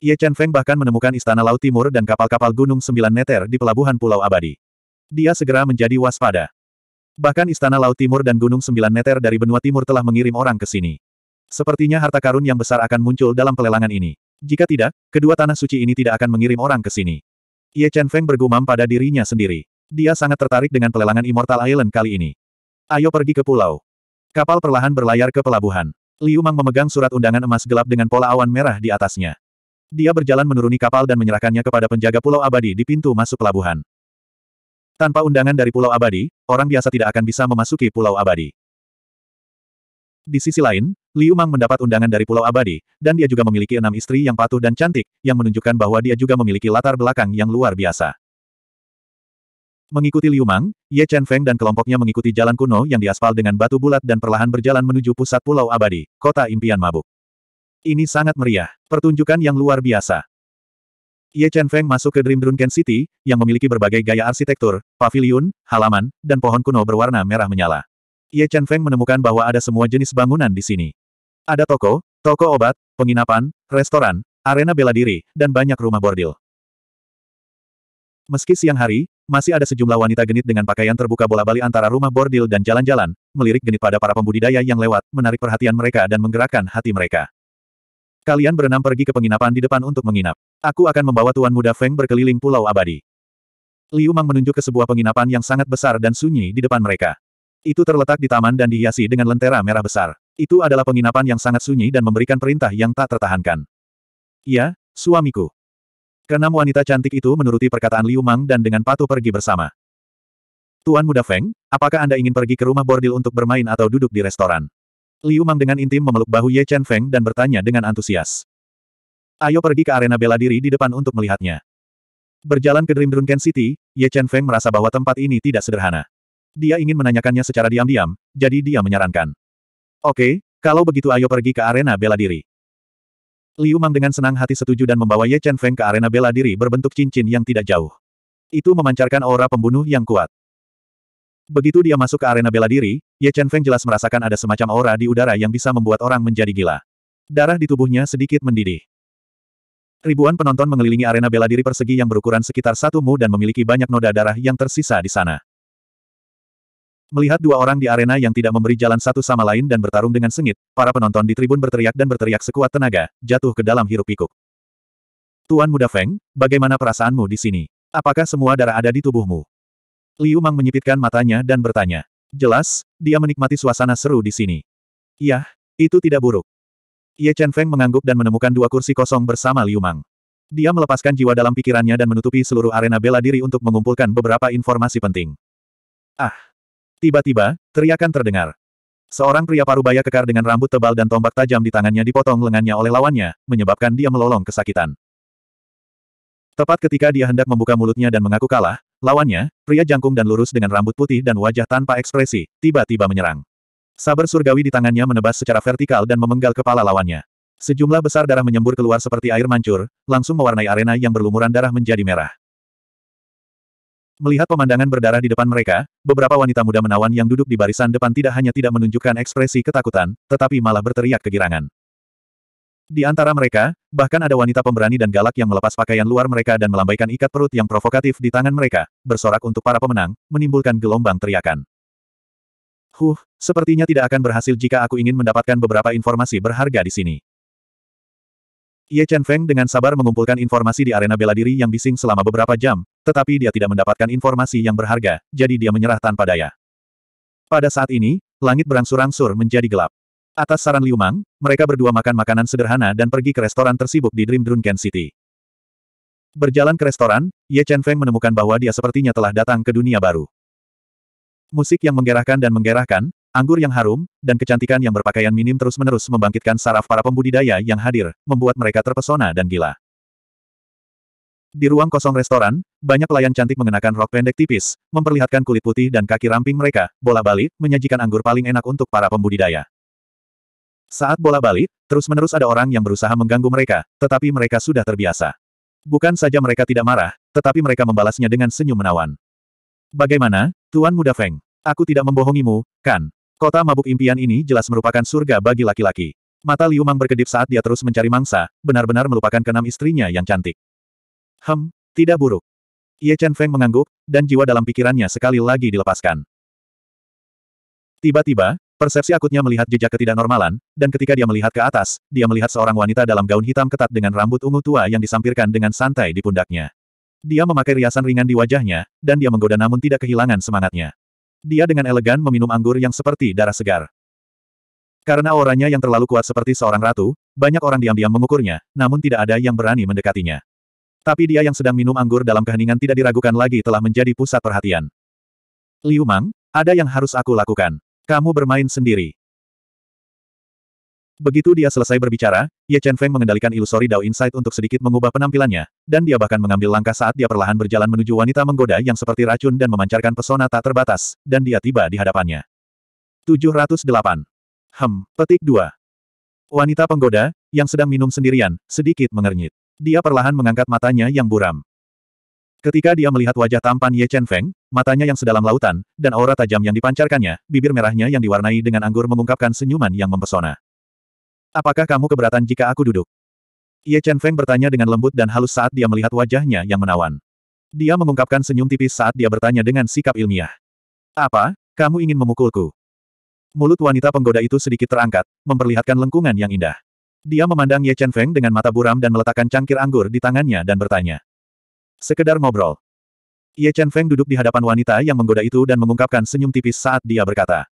Ye Chen Feng bahkan menemukan Istana Laut Timur dan kapal-kapal Gunung Sembilan Neter di pelabuhan Pulau Abadi. Dia segera menjadi waspada. Bahkan Istana Laut Timur dan Gunung Sembilan Neter dari benua timur telah mengirim orang ke sini. Sepertinya harta karun yang besar akan muncul dalam pelelangan ini. Jika tidak, kedua tanah suci ini tidak akan mengirim orang ke sini. Ye Chen Feng bergumam pada dirinya sendiri. Dia sangat tertarik dengan pelelangan Immortal Island kali ini. Ayo pergi ke pulau. Kapal perlahan berlayar ke pelabuhan. Liu Mang memegang surat undangan emas gelap dengan pola awan merah di atasnya. Dia berjalan menuruni kapal dan menyerahkannya kepada penjaga Pulau Abadi di pintu masuk pelabuhan. Tanpa undangan dari Pulau Abadi, orang biasa tidak akan bisa memasuki Pulau Abadi. Di sisi lain, Liu Mang mendapat undangan dari Pulau Abadi, dan dia juga memiliki enam istri yang patuh dan cantik, yang menunjukkan bahwa dia juga memiliki latar belakang yang luar biasa. Mengikuti Liu Mang, Ye Chen Feng dan kelompoknya mengikuti jalan kuno yang diaspal dengan batu bulat dan perlahan berjalan menuju pusat Pulau Abadi, kota impian mabuk. Ini sangat meriah, pertunjukan yang luar biasa. Ye Chen Feng masuk ke Dream Drunken City, yang memiliki berbagai gaya arsitektur, pavilion, halaman, dan pohon kuno berwarna merah menyala. Ye Chen Feng menemukan bahwa ada semua jenis bangunan di sini. Ada toko, toko obat, penginapan, restoran, arena bela diri, dan banyak rumah bordil. Meski siang hari, masih ada sejumlah wanita genit dengan pakaian terbuka bola-bali antara rumah bordil dan jalan-jalan, melirik genit pada para pembudidaya yang lewat, menarik perhatian mereka dan menggerakkan hati mereka. Kalian berenam pergi ke penginapan di depan untuk menginap. Aku akan membawa Tuan Muda Feng berkeliling Pulau Abadi. Liu Mang menunjuk ke sebuah penginapan yang sangat besar dan sunyi di depan mereka. Itu terletak di taman dan dihiasi dengan lentera merah besar. Itu adalah penginapan yang sangat sunyi dan memberikan perintah yang tak tertahankan. Ya, suamiku. Keenam wanita cantik itu menuruti perkataan Liu Mang dan dengan patuh pergi bersama. Tuan Muda Feng, apakah Anda ingin pergi ke rumah bordil untuk bermain atau duduk di restoran? Liu Mang dengan intim memeluk bahu Ye Chen Feng dan bertanya dengan antusias. Ayo pergi ke arena bela diri di depan untuk melihatnya. Berjalan ke Dream Drunken City, Ye Chen Feng merasa bahwa tempat ini tidak sederhana. Dia ingin menanyakannya secara diam-diam, jadi dia menyarankan. Oke, kalau begitu ayo pergi ke arena bela diri. Liu Mang dengan senang hati setuju dan membawa Ye Chen Feng ke arena bela diri berbentuk cincin yang tidak jauh. Itu memancarkan aura pembunuh yang kuat. Begitu dia masuk ke arena bela diri, Ye Chen Feng jelas merasakan ada semacam aura di udara yang bisa membuat orang menjadi gila. Darah di tubuhnya sedikit mendidih. Ribuan penonton mengelilingi arena bela diri persegi yang berukuran sekitar satu mu dan memiliki banyak noda darah yang tersisa di sana. Melihat dua orang di arena yang tidak memberi jalan satu sama lain dan bertarung dengan sengit, para penonton di tribun berteriak dan berteriak sekuat tenaga, jatuh ke dalam hiruk-pikuk. Tuan Muda Feng, bagaimana perasaanmu di sini? Apakah semua darah ada di tubuhmu? Liu Mang menyipitkan matanya dan bertanya. Jelas, dia menikmati suasana seru di sini. Yah, itu tidak buruk. Ye Chen Feng mengangguk dan menemukan dua kursi kosong bersama Liu Mang. Dia melepaskan jiwa dalam pikirannya dan menutupi seluruh arena bela diri untuk mengumpulkan beberapa informasi penting. Ah, Tiba-tiba, teriakan terdengar. Seorang pria parubaya kekar dengan rambut tebal dan tombak tajam di tangannya dipotong lengannya oleh lawannya, menyebabkan dia melolong kesakitan. Tepat ketika dia hendak membuka mulutnya dan mengaku kalah, lawannya, pria jangkung dan lurus dengan rambut putih dan wajah tanpa ekspresi, tiba-tiba menyerang. Saber surgawi di tangannya menebas secara vertikal dan memenggal kepala lawannya. Sejumlah besar darah menyembur keluar seperti air mancur, langsung mewarnai arena yang berlumuran darah menjadi merah. Melihat pemandangan berdarah di depan mereka, beberapa wanita muda menawan yang duduk di barisan depan tidak hanya tidak menunjukkan ekspresi ketakutan, tetapi malah berteriak kegirangan. Di antara mereka, bahkan ada wanita pemberani dan galak yang melepas pakaian luar mereka dan melambaikan ikat perut yang provokatif di tangan mereka, bersorak untuk para pemenang, menimbulkan gelombang teriakan. Huh, sepertinya tidak akan berhasil jika aku ingin mendapatkan beberapa informasi berharga di sini. Ye Chen Feng dengan sabar mengumpulkan informasi di arena bela diri yang bising selama beberapa jam, tetapi dia tidak mendapatkan informasi yang berharga, jadi dia menyerah tanpa daya. Pada saat ini, langit berangsur-angsur menjadi gelap. Atas saran Liu Mang, mereka berdua makan makanan sederhana dan pergi ke restoran tersibuk di Dream Drunken City. Berjalan ke restoran, Ye Chen Feng menemukan bahwa dia sepertinya telah datang ke dunia baru. Musik yang menggerahkan dan menggerahkan, Anggur yang harum, dan kecantikan yang berpakaian minim terus-menerus membangkitkan saraf para pembudidaya yang hadir, membuat mereka terpesona dan gila. Di ruang kosong restoran, banyak pelayan cantik mengenakan rok pendek tipis, memperlihatkan kulit putih dan kaki ramping mereka, bola balik, menyajikan anggur paling enak untuk para pembudidaya. Saat bola balik, terus-menerus ada orang yang berusaha mengganggu mereka, tetapi mereka sudah terbiasa. Bukan saja mereka tidak marah, tetapi mereka membalasnya dengan senyum menawan. Bagaimana, Tuan Muda Feng? Aku tidak membohongimu, kan? Kota mabuk impian ini jelas merupakan surga bagi laki-laki. Mata Liu Mang berkedip saat dia terus mencari mangsa, benar-benar melupakan keenam istrinya yang cantik. Hem, tidak buruk. Ye Chen Feng mengangguk, dan jiwa dalam pikirannya sekali lagi dilepaskan. Tiba-tiba, persepsi akutnya melihat jejak ketidaknormalan, dan ketika dia melihat ke atas, dia melihat seorang wanita dalam gaun hitam ketat dengan rambut ungu tua yang disampirkan dengan santai di pundaknya. Dia memakai riasan ringan di wajahnya, dan dia menggoda namun tidak kehilangan semangatnya. Dia dengan elegan meminum anggur yang seperti darah segar. Karena auranya yang terlalu kuat seperti seorang ratu, banyak orang diam-diam mengukurnya, namun tidak ada yang berani mendekatinya. Tapi dia yang sedang minum anggur dalam keheningan tidak diragukan lagi telah menjadi pusat perhatian. Liu Mang, ada yang harus aku lakukan. Kamu bermain sendiri. Begitu dia selesai berbicara, Ye Chen Feng mengendalikan ilusori Dao Insight untuk sedikit mengubah penampilannya, dan dia bahkan mengambil langkah saat dia perlahan berjalan menuju wanita menggoda yang seperti racun dan memancarkan pesona tak terbatas, dan dia tiba di hadapannya. 708. Hem, petik 2. Wanita penggoda, yang sedang minum sendirian, sedikit mengernyit. Dia perlahan mengangkat matanya yang buram. Ketika dia melihat wajah tampan Ye Chen Feng, matanya yang sedalam lautan, dan aura tajam yang dipancarkannya, bibir merahnya yang diwarnai dengan anggur mengungkapkan senyuman yang mempesona. Apakah kamu keberatan jika aku duduk? Ye Chen Feng bertanya dengan lembut dan halus saat dia melihat wajahnya yang menawan. Dia mengungkapkan senyum tipis saat dia bertanya dengan sikap ilmiah. Apa, kamu ingin memukulku? Mulut wanita penggoda itu sedikit terangkat, memperlihatkan lengkungan yang indah. Dia memandang Ye Chen Feng dengan mata buram dan meletakkan cangkir anggur di tangannya dan bertanya. Sekedar ngobrol. Ye Chen Feng duduk di hadapan wanita yang menggoda itu dan mengungkapkan senyum tipis saat dia berkata.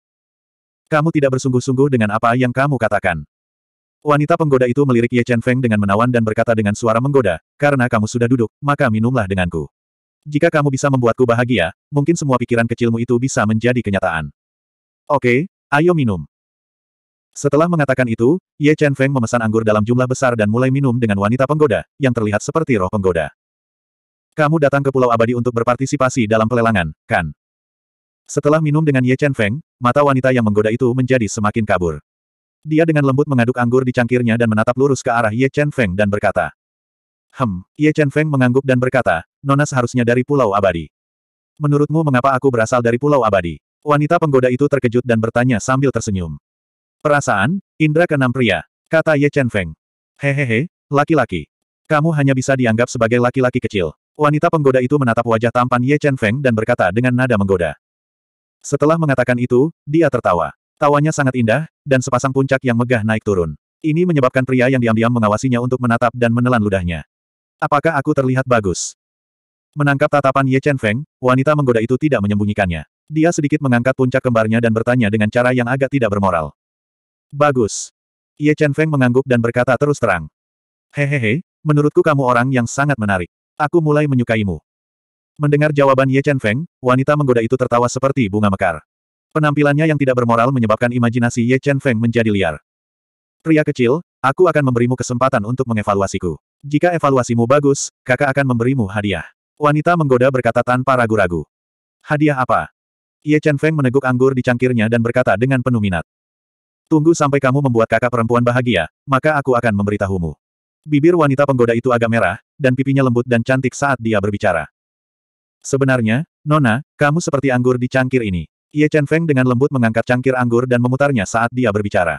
Kamu tidak bersungguh-sungguh dengan apa yang kamu katakan. Wanita penggoda itu melirik Ye Chen Feng dengan menawan dan berkata dengan suara menggoda, karena kamu sudah duduk, maka minumlah denganku. Jika kamu bisa membuatku bahagia, mungkin semua pikiran kecilmu itu bisa menjadi kenyataan. Oke, ayo minum. Setelah mengatakan itu, Ye Chen Feng memesan anggur dalam jumlah besar dan mulai minum dengan wanita penggoda, yang terlihat seperti roh penggoda. Kamu datang ke Pulau Abadi untuk berpartisipasi dalam pelelangan, kan? Setelah minum dengan Ye Chen Feng, mata wanita yang menggoda itu menjadi semakin kabur. Dia dengan lembut mengaduk anggur di cangkirnya dan menatap lurus ke arah Ye Chen Feng dan berkata. Hem, Ye Chen Feng mengangguk dan berkata, Nona seharusnya dari Pulau Abadi. Menurutmu mengapa aku berasal dari Pulau Abadi? Wanita penggoda itu terkejut dan bertanya sambil tersenyum. Perasaan, indra keenam pria, kata Ye Chen Feng. Hehehe, laki-laki. Kamu hanya bisa dianggap sebagai laki-laki kecil. Wanita penggoda itu menatap wajah tampan Ye Chen Feng dan berkata dengan nada menggoda. Setelah mengatakan itu, dia tertawa. Tawanya sangat indah, dan sepasang puncak yang megah naik turun. Ini menyebabkan pria yang diam-diam mengawasinya untuk menatap dan menelan ludahnya. Apakah aku terlihat bagus? Menangkap tatapan Ye Chen Feng, wanita menggoda itu tidak menyembunyikannya. Dia sedikit mengangkat puncak kembarnya dan bertanya dengan cara yang agak tidak bermoral. Bagus. Ye Chen Feng mengangguk dan berkata terus terang. Hehehe, menurutku kamu orang yang sangat menarik. Aku mulai menyukaimu. Mendengar jawaban Ye Chen Feng, wanita menggoda itu tertawa seperti bunga mekar. Penampilannya yang tidak bermoral menyebabkan imajinasi Ye Chen Feng menjadi liar. Pria kecil, aku akan memberimu kesempatan untuk mengevaluasiku. Jika evaluasimu bagus, kakak akan memberimu hadiah. Wanita menggoda berkata tanpa ragu-ragu. Hadiah apa? Ye Chen Feng meneguk anggur di cangkirnya dan berkata dengan penuh minat. Tunggu sampai kamu membuat kakak perempuan bahagia, maka aku akan memberitahumu. Bibir wanita penggoda itu agak merah, dan pipinya lembut dan cantik saat dia berbicara. Sebenarnya, Nona, kamu seperti anggur di cangkir ini. Ye Chen Feng dengan lembut mengangkat cangkir anggur dan memutarnya saat dia berbicara.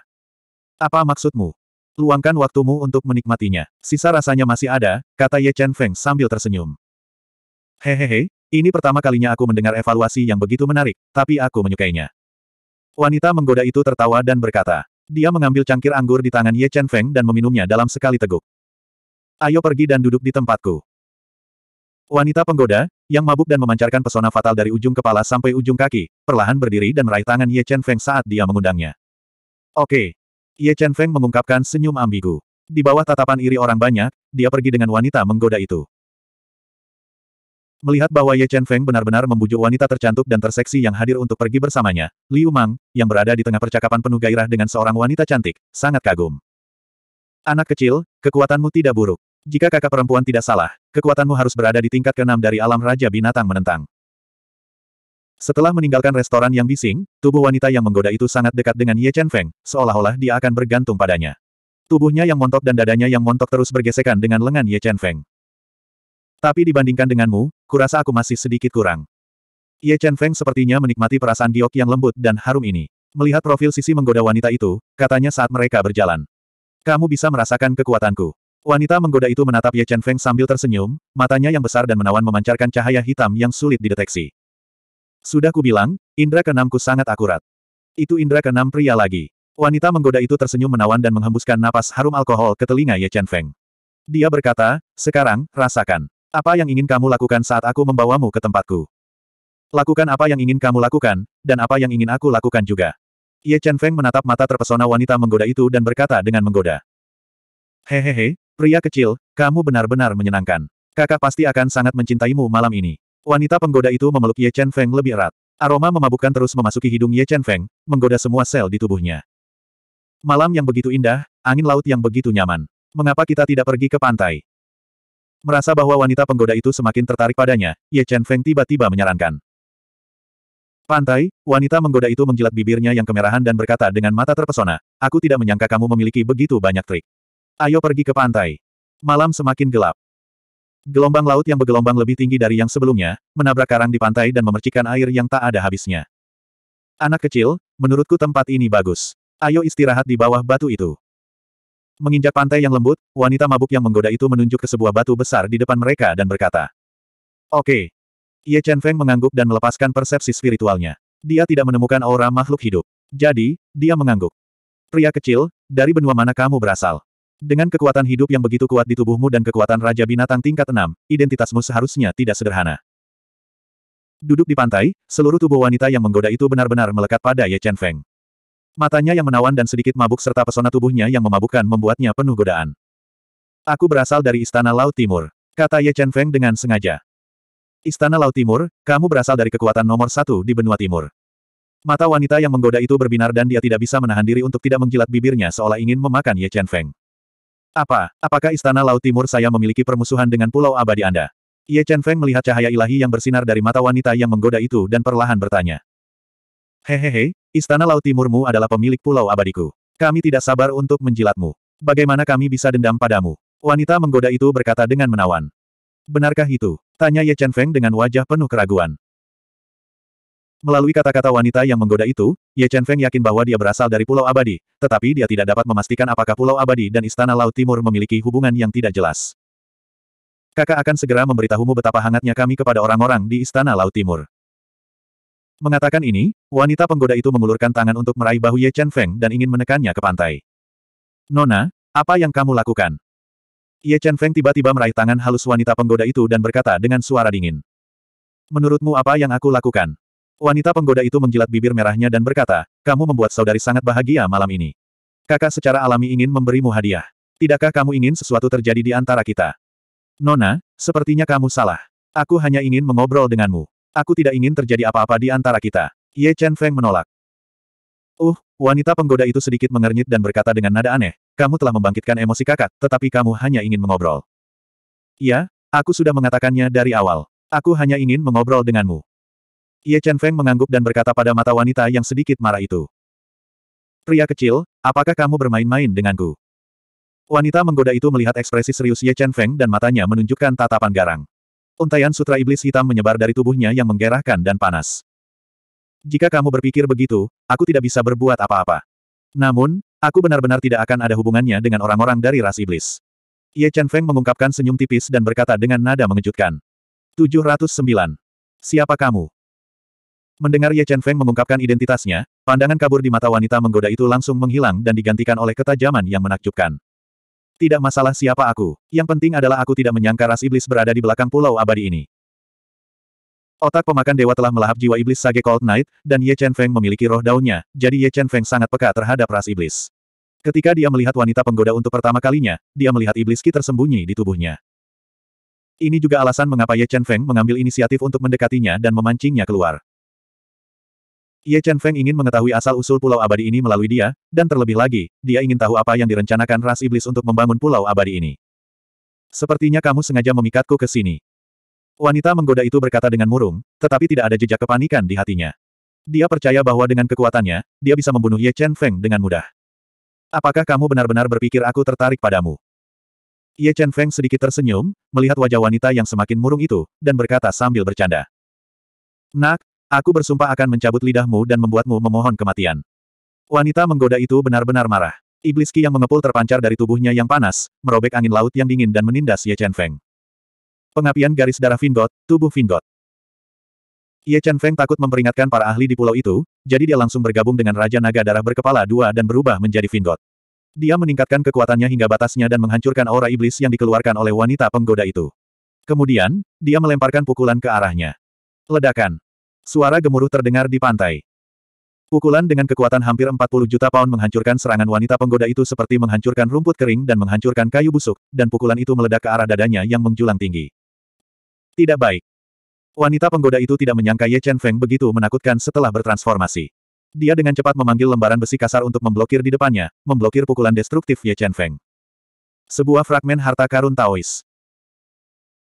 Apa maksudmu? Luangkan waktumu untuk menikmatinya. Sisa rasanya masih ada, kata Ye Chen Feng sambil tersenyum. Hehehe, ini pertama kalinya aku mendengar evaluasi yang begitu menarik, tapi aku menyukainya. Wanita menggoda itu tertawa dan berkata. Dia mengambil cangkir anggur di tangan Ye Chen Feng dan meminumnya dalam sekali teguk. Ayo pergi dan duduk di tempatku. Wanita penggoda, yang mabuk dan memancarkan pesona fatal dari ujung kepala sampai ujung kaki, perlahan berdiri dan meraih tangan Ye Chen Feng saat dia mengundangnya. Oke. Ye Chen Feng mengungkapkan senyum ambigu. Di bawah tatapan iri orang banyak, dia pergi dengan wanita menggoda itu. Melihat bahwa Ye Chen Feng benar-benar membujuk wanita tercantik dan terseksi yang hadir untuk pergi bersamanya, Liu Mang, yang berada di tengah percakapan penuh gairah dengan seorang wanita cantik, sangat kagum. Anak kecil, kekuatanmu tidak buruk. Jika kakak perempuan tidak salah, kekuatanmu harus berada di tingkat keenam dari alam Raja Binatang menentang. Setelah meninggalkan restoran yang bising, tubuh wanita yang menggoda itu sangat dekat dengan Ye Chen Feng, seolah-olah dia akan bergantung padanya. Tubuhnya yang montok dan dadanya yang montok terus bergesekan dengan lengan Ye Chen Feng. Tapi dibandingkan denganmu, kurasa aku masih sedikit kurang. Ye Chen Feng sepertinya menikmati perasaan giok yang lembut dan harum ini. Melihat profil sisi menggoda wanita itu, katanya saat mereka berjalan. Kamu bisa merasakan kekuatanku. Wanita menggoda itu menatap Ye Chen Feng sambil tersenyum, matanya yang besar dan menawan memancarkan cahaya hitam yang sulit dideteksi. Sudah kubilang, indera keenamku sangat akurat. Itu indera keenam pria lagi. Wanita menggoda itu tersenyum menawan dan menghembuskan napas harum alkohol ke telinga Ye Chen Feng. Dia berkata, sekarang, rasakan. Apa yang ingin kamu lakukan saat aku membawamu ke tempatku? Lakukan apa yang ingin kamu lakukan, dan apa yang ingin aku lakukan juga. Ye Chen Feng menatap mata terpesona wanita menggoda itu dan berkata dengan menggoda. Hehehe, pria kecil, kamu benar-benar menyenangkan. Kakak pasti akan sangat mencintaimu malam ini. Wanita penggoda itu memeluk Ye Chen Feng lebih erat. Aroma memabukkan terus memasuki hidung Ye Chen Feng, menggoda semua sel di tubuhnya. Malam yang begitu indah, angin laut yang begitu nyaman. Mengapa kita tidak pergi ke pantai? Merasa bahwa wanita penggoda itu semakin tertarik padanya, Ye Chen Feng tiba-tiba menyarankan. Pantai, wanita menggoda itu menjilat bibirnya yang kemerahan dan berkata dengan mata terpesona, aku tidak menyangka kamu memiliki begitu banyak trik. Ayo pergi ke pantai. Malam semakin gelap. Gelombang laut yang bergelombang lebih tinggi dari yang sebelumnya, menabrak karang di pantai dan memercikan air yang tak ada habisnya. Anak kecil, menurutku tempat ini bagus. Ayo istirahat di bawah batu itu. Menginjak pantai yang lembut, wanita mabuk yang menggoda itu menunjuk ke sebuah batu besar di depan mereka dan berkata. Oke. Okay. Ye Chen Feng mengangguk dan melepaskan persepsi spiritualnya. Dia tidak menemukan aura makhluk hidup. Jadi, dia mengangguk. Pria kecil, dari benua mana kamu berasal? Dengan kekuatan hidup yang begitu kuat di tubuhmu dan kekuatan Raja Binatang tingkat 6, identitasmu seharusnya tidak sederhana. Duduk di pantai, seluruh tubuh wanita yang menggoda itu benar-benar melekat pada Ye Chen Feng. Matanya yang menawan dan sedikit mabuk serta pesona tubuhnya yang memabukkan membuatnya penuh godaan. Aku berasal dari Istana Laut Timur, kata Ye Chen Feng dengan sengaja. Istana Laut Timur, kamu berasal dari kekuatan nomor satu di benua timur. Mata wanita yang menggoda itu berbinar dan dia tidak bisa menahan diri untuk tidak menjilat bibirnya seolah ingin memakan Ye Chen Feng. Apa, apakah Istana Laut Timur saya memiliki permusuhan dengan Pulau Abadi Anda? Ye Chen Feng melihat cahaya ilahi yang bersinar dari mata wanita yang menggoda itu dan perlahan bertanya. Hehehe, Istana Laut Timurmu adalah pemilik Pulau Abadiku. Kami tidak sabar untuk menjilatmu. Bagaimana kami bisa dendam padamu? Wanita menggoda itu berkata dengan menawan. Benarkah itu? Tanya Ye Chen Feng dengan wajah penuh keraguan. Melalui kata-kata wanita yang menggoda itu, Ye Chen Feng yakin bahwa dia berasal dari Pulau Abadi, tetapi dia tidak dapat memastikan apakah Pulau Abadi dan Istana Laut Timur memiliki hubungan yang tidak jelas. Kakak akan segera memberitahumu betapa hangatnya kami kepada orang-orang di Istana Laut Timur. Mengatakan ini, wanita penggoda itu mengulurkan tangan untuk meraih bahu Ye Chen Feng dan ingin menekannya ke pantai. Nona, apa yang kamu lakukan? Ye Chen Feng tiba-tiba meraih tangan halus wanita penggoda itu dan berkata dengan suara dingin. Menurutmu apa yang aku lakukan? Wanita penggoda itu menjilat bibir merahnya dan berkata, kamu membuat saudari sangat bahagia malam ini. Kakak secara alami ingin memberimu hadiah. Tidakkah kamu ingin sesuatu terjadi di antara kita? Nona, sepertinya kamu salah. Aku hanya ingin mengobrol denganmu. Aku tidak ingin terjadi apa-apa di antara kita. Ye Chen Feng menolak. Uh, wanita penggoda itu sedikit mengernyit dan berkata dengan nada aneh, kamu telah membangkitkan emosi kakak, tetapi kamu hanya ingin mengobrol. Ya, aku sudah mengatakannya dari awal. Aku hanya ingin mengobrol denganmu. Ye Chen Feng mengangguk dan berkata pada mata wanita yang sedikit marah itu. Pria kecil, apakah kamu bermain-main denganku? Wanita menggoda itu melihat ekspresi serius Ye Chen Feng dan matanya menunjukkan tatapan garang. Untaian sutra iblis hitam menyebar dari tubuhnya yang menggerahkan dan panas. Jika kamu berpikir begitu, aku tidak bisa berbuat apa-apa. Namun, aku benar-benar tidak akan ada hubungannya dengan orang-orang dari ras iblis. Ye Chen Feng mengungkapkan senyum tipis dan berkata dengan nada mengejutkan. 709. Siapa kamu? Mendengar Ye Chen Feng mengungkapkan identitasnya, pandangan kabur di mata wanita menggoda itu langsung menghilang dan digantikan oleh ketajaman yang menakjubkan. Tidak masalah siapa aku, yang penting adalah aku tidak menyangka ras iblis berada di belakang pulau abadi ini. Otak pemakan dewa telah melahap jiwa iblis Sage Cold Knight, dan Ye Chen Feng memiliki roh daunnya, jadi Ye Chen Feng sangat peka terhadap ras iblis. Ketika dia melihat wanita penggoda untuk pertama kalinya, dia melihat iblis ki tersembunyi di tubuhnya. Ini juga alasan mengapa Ye Chen Feng mengambil inisiatif untuk mendekatinya dan memancingnya keluar. Ye Chen Feng ingin mengetahui asal-usul Pulau Abadi ini melalui dia, dan terlebih lagi, dia ingin tahu apa yang direncanakan ras iblis untuk membangun Pulau Abadi ini. Sepertinya kamu sengaja memikatku ke sini. Wanita menggoda itu berkata dengan murung, tetapi tidak ada jejak kepanikan di hatinya. Dia percaya bahwa dengan kekuatannya, dia bisa membunuh Ye Chen Feng dengan mudah. Apakah kamu benar-benar berpikir aku tertarik padamu? Ye Chen Feng sedikit tersenyum, melihat wajah wanita yang semakin murung itu, dan berkata sambil bercanda. Nak, Aku bersumpah akan mencabut lidahmu dan membuatmu memohon kematian. Wanita menggoda itu benar-benar marah. Iblis Ki yang mengepul terpancar dari tubuhnya yang panas, merobek angin laut yang dingin dan menindas Ye Chen Feng. Pengapian garis darah Vingot, tubuh Vingot. Ye Chen Feng takut memperingatkan para ahli di pulau itu, jadi dia langsung bergabung dengan Raja Naga Darah berkepala dua dan berubah menjadi Vingot. Dia meningkatkan kekuatannya hingga batasnya dan menghancurkan aura iblis yang dikeluarkan oleh wanita penggoda itu. Kemudian, dia melemparkan pukulan ke arahnya. Ledakan. Suara gemuruh terdengar di pantai. Pukulan dengan kekuatan hampir 40 juta pound menghancurkan serangan wanita penggoda itu seperti menghancurkan rumput kering dan menghancurkan kayu busuk, dan pukulan itu meledak ke arah dadanya yang menjulang tinggi. Tidak baik. Wanita penggoda itu tidak menyangka Ye Chen Feng begitu menakutkan setelah bertransformasi. Dia dengan cepat memanggil lembaran besi kasar untuk memblokir di depannya, memblokir pukulan destruktif Ye Chen Feng. Sebuah fragmen harta karun Taois.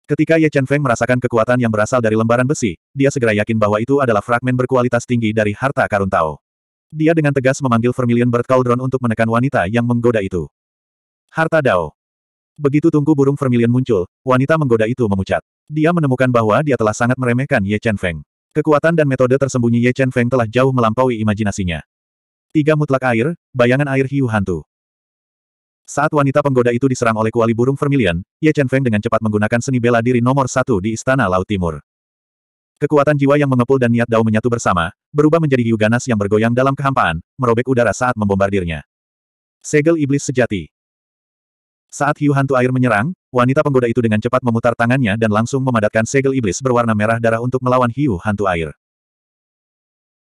Ketika Ye Chen Feng merasakan kekuatan yang berasal dari lembaran besi, dia segera yakin bahwa itu adalah fragmen berkualitas tinggi dari harta karun Tao. Dia dengan tegas memanggil Vermilion Bird Cauldron untuk menekan wanita yang menggoda itu. Harta Dao. Begitu tungku burung Vermilion muncul, wanita menggoda itu memucat. Dia menemukan bahwa dia telah sangat meremehkan Ye Chen Feng. Kekuatan dan metode tersembunyi Ye Chen Feng telah jauh melampaui imajinasinya. Tiga mutlak air, bayangan air hiu hantu. Saat wanita penggoda itu diserang oleh kuali burung vermilion, Ye Chen Feng dengan cepat menggunakan seni bela diri nomor satu di Istana Laut Timur. Kekuatan jiwa yang mengepul dan niat Dao menyatu bersama, berubah menjadi hiu ganas yang bergoyang dalam kehampaan, merobek udara saat membombardirnya. Segel Iblis Sejati Saat hiu hantu air menyerang, wanita penggoda itu dengan cepat memutar tangannya dan langsung memadatkan segel iblis berwarna merah darah untuk melawan hiu hantu air.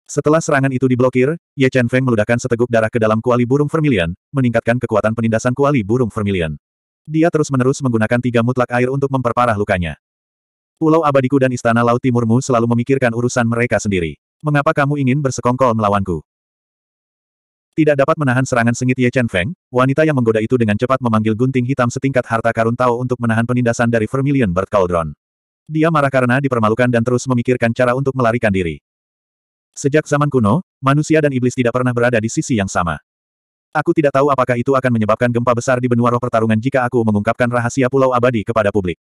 Setelah serangan itu diblokir, Ye Chen Feng meludahkan seteguk darah ke dalam kuali burung vermilion, meningkatkan kekuatan penindasan kuali burung vermilion. Dia terus-menerus menggunakan tiga mutlak air untuk memperparah lukanya. Pulau Abadiku dan Istana Laut Timurmu selalu memikirkan urusan mereka sendiri. Mengapa kamu ingin bersekongkol melawanku? Tidak dapat menahan serangan sengit Ye Chen Feng, wanita yang menggoda itu dengan cepat memanggil gunting hitam setingkat harta karun Tao untuk menahan penindasan dari Vermilion Bird Cauldron. Dia marah karena dipermalukan dan terus memikirkan cara untuk melarikan diri. Sejak zaman kuno, manusia dan iblis tidak pernah berada di sisi yang sama. Aku tidak tahu apakah itu akan menyebabkan gempa besar di benua roh pertarungan jika aku mengungkapkan rahasia pulau abadi kepada publik.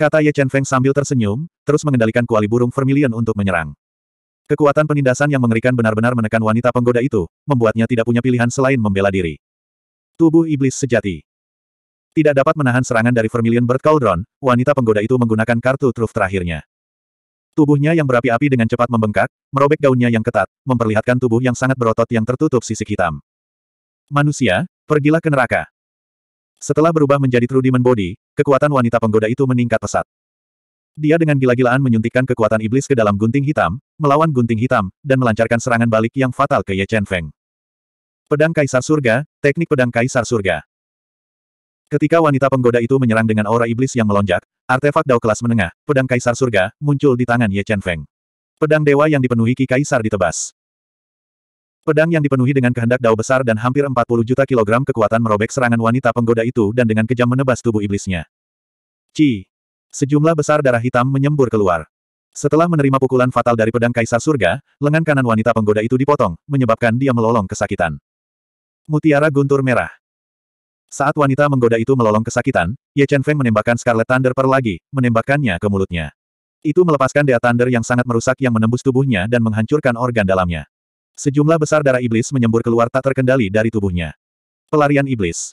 Kata Ye Chen Feng sambil tersenyum, terus mengendalikan kuali burung vermilion untuk menyerang. Kekuatan penindasan yang mengerikan benar-benar menekan wanita penggoda itu, membuatnya tidak punya pilihan selain membela diri. Tubuh iblis sejati. Tidak dapat menahan serangan dari Vermilion Bird Cauldron, wanita penggoda itu menggunakan kartu truf terakhirnya. Tubuhnya yang berapi-api dengan cepat membengkak, merobek gaunnya yang ketat, memperlihatkan tubuh yang sangat berotot yang tertutup sisik hitam. Manusia, pergilah ke neraka. Setelah berubah menjadi True Demon Body, kekuatan wanita penggoda itu meningkat pesat. Dia dengan gila-gilaan menyuntikkan kekuatan iblis ke dalam gunting hitam, melawan gunting hitam, dan melancarkan serangan balik yang fatal ke Ye Chen Feng. Pedang Kaisar Surga, teknik pedang Kaisar Surga. Ketika wanita penggoda itu menyerang dengan aura iblis yang melonjak, Artefak Dao kelas menengah, pedang Kaisar Surga, muncul di tangan Ye Chen Feng. Pedang dewa yang dipenuhi Ki Kaisar ditebas. Pedang yang dipenuhi dengan kehendak Dao besar dan hampir 40 juta kilogram kekuatan merobek serangan wanita penggoda itu dan dengan kejam menebas tubuh iblisnya. Ci. Sejumlah besar darah hitam menyembur keluar. Setelah menerima pukulan fatal dari pedang Kaisar Surga, lengan kanan wanita penggoda itu dipotong, menyebabkan dia melolong kesakitan. Mutiara Guntur Merah saat wanita menggoda itu melolong kesakitan, Ye Chen Feng menembakkan Scarlet Thunder per lagi, menembakkannya ke mulutnya. Itu melepaskan Dea Thunder yang sangat merusak yang menembus tubuhnya dan menghancurkan organ dalamnya. Sejumlah besar darah iblis menyembur keluar tak terkendali dari tubuhnya. Pelarian iblis.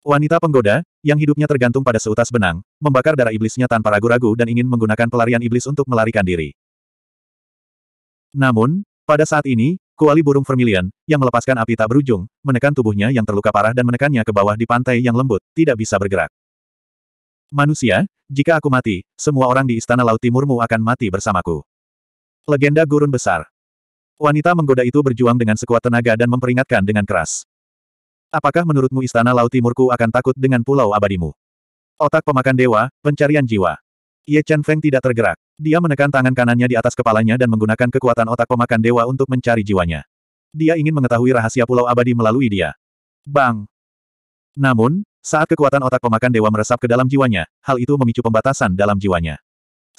Wanita penggoda, yang hidupnya tergantung pada seutas benang, membakar darah iblisnya tanpa ragu-ragu dan ingin menggunakan pelarian iblis untuk melarikan diri. Namun, pada saat ini, Kuali burung vermilion, yang melepaskan api tak berujung, menekan tubuhnya yang terluka parah dan menekannya ke bawah di pantai yang lembut, tidak bisa bergerak. Manusia, jika aku mati, semua orang di Istana Laut Timurmu akan mati bersamaku. Legenda Gurun Besar Wanita menggoda itu berjuang dengan sekuat tenaga dan memperingatkan dengan keras. Apakah menurutmu Istana Laut Timurku akan takut dengan Pulau Abadimu? Otak pemakan dewa, pencarian jiwa. Ye Chen Feng tidak tergerak. Dia menekan tangan kanannya di atas kepalanya dan menggunakan kekuatan otak pemakan dewa untuk mencari jiwanya. Dia ingin mengetahui rahasia pulau abadi melalui dia. Bang! Namun, saat kekuatan otak pemakan dewa meresap ke dalam jiwanya, hal itu memicu pembatasan dalam jiwanya.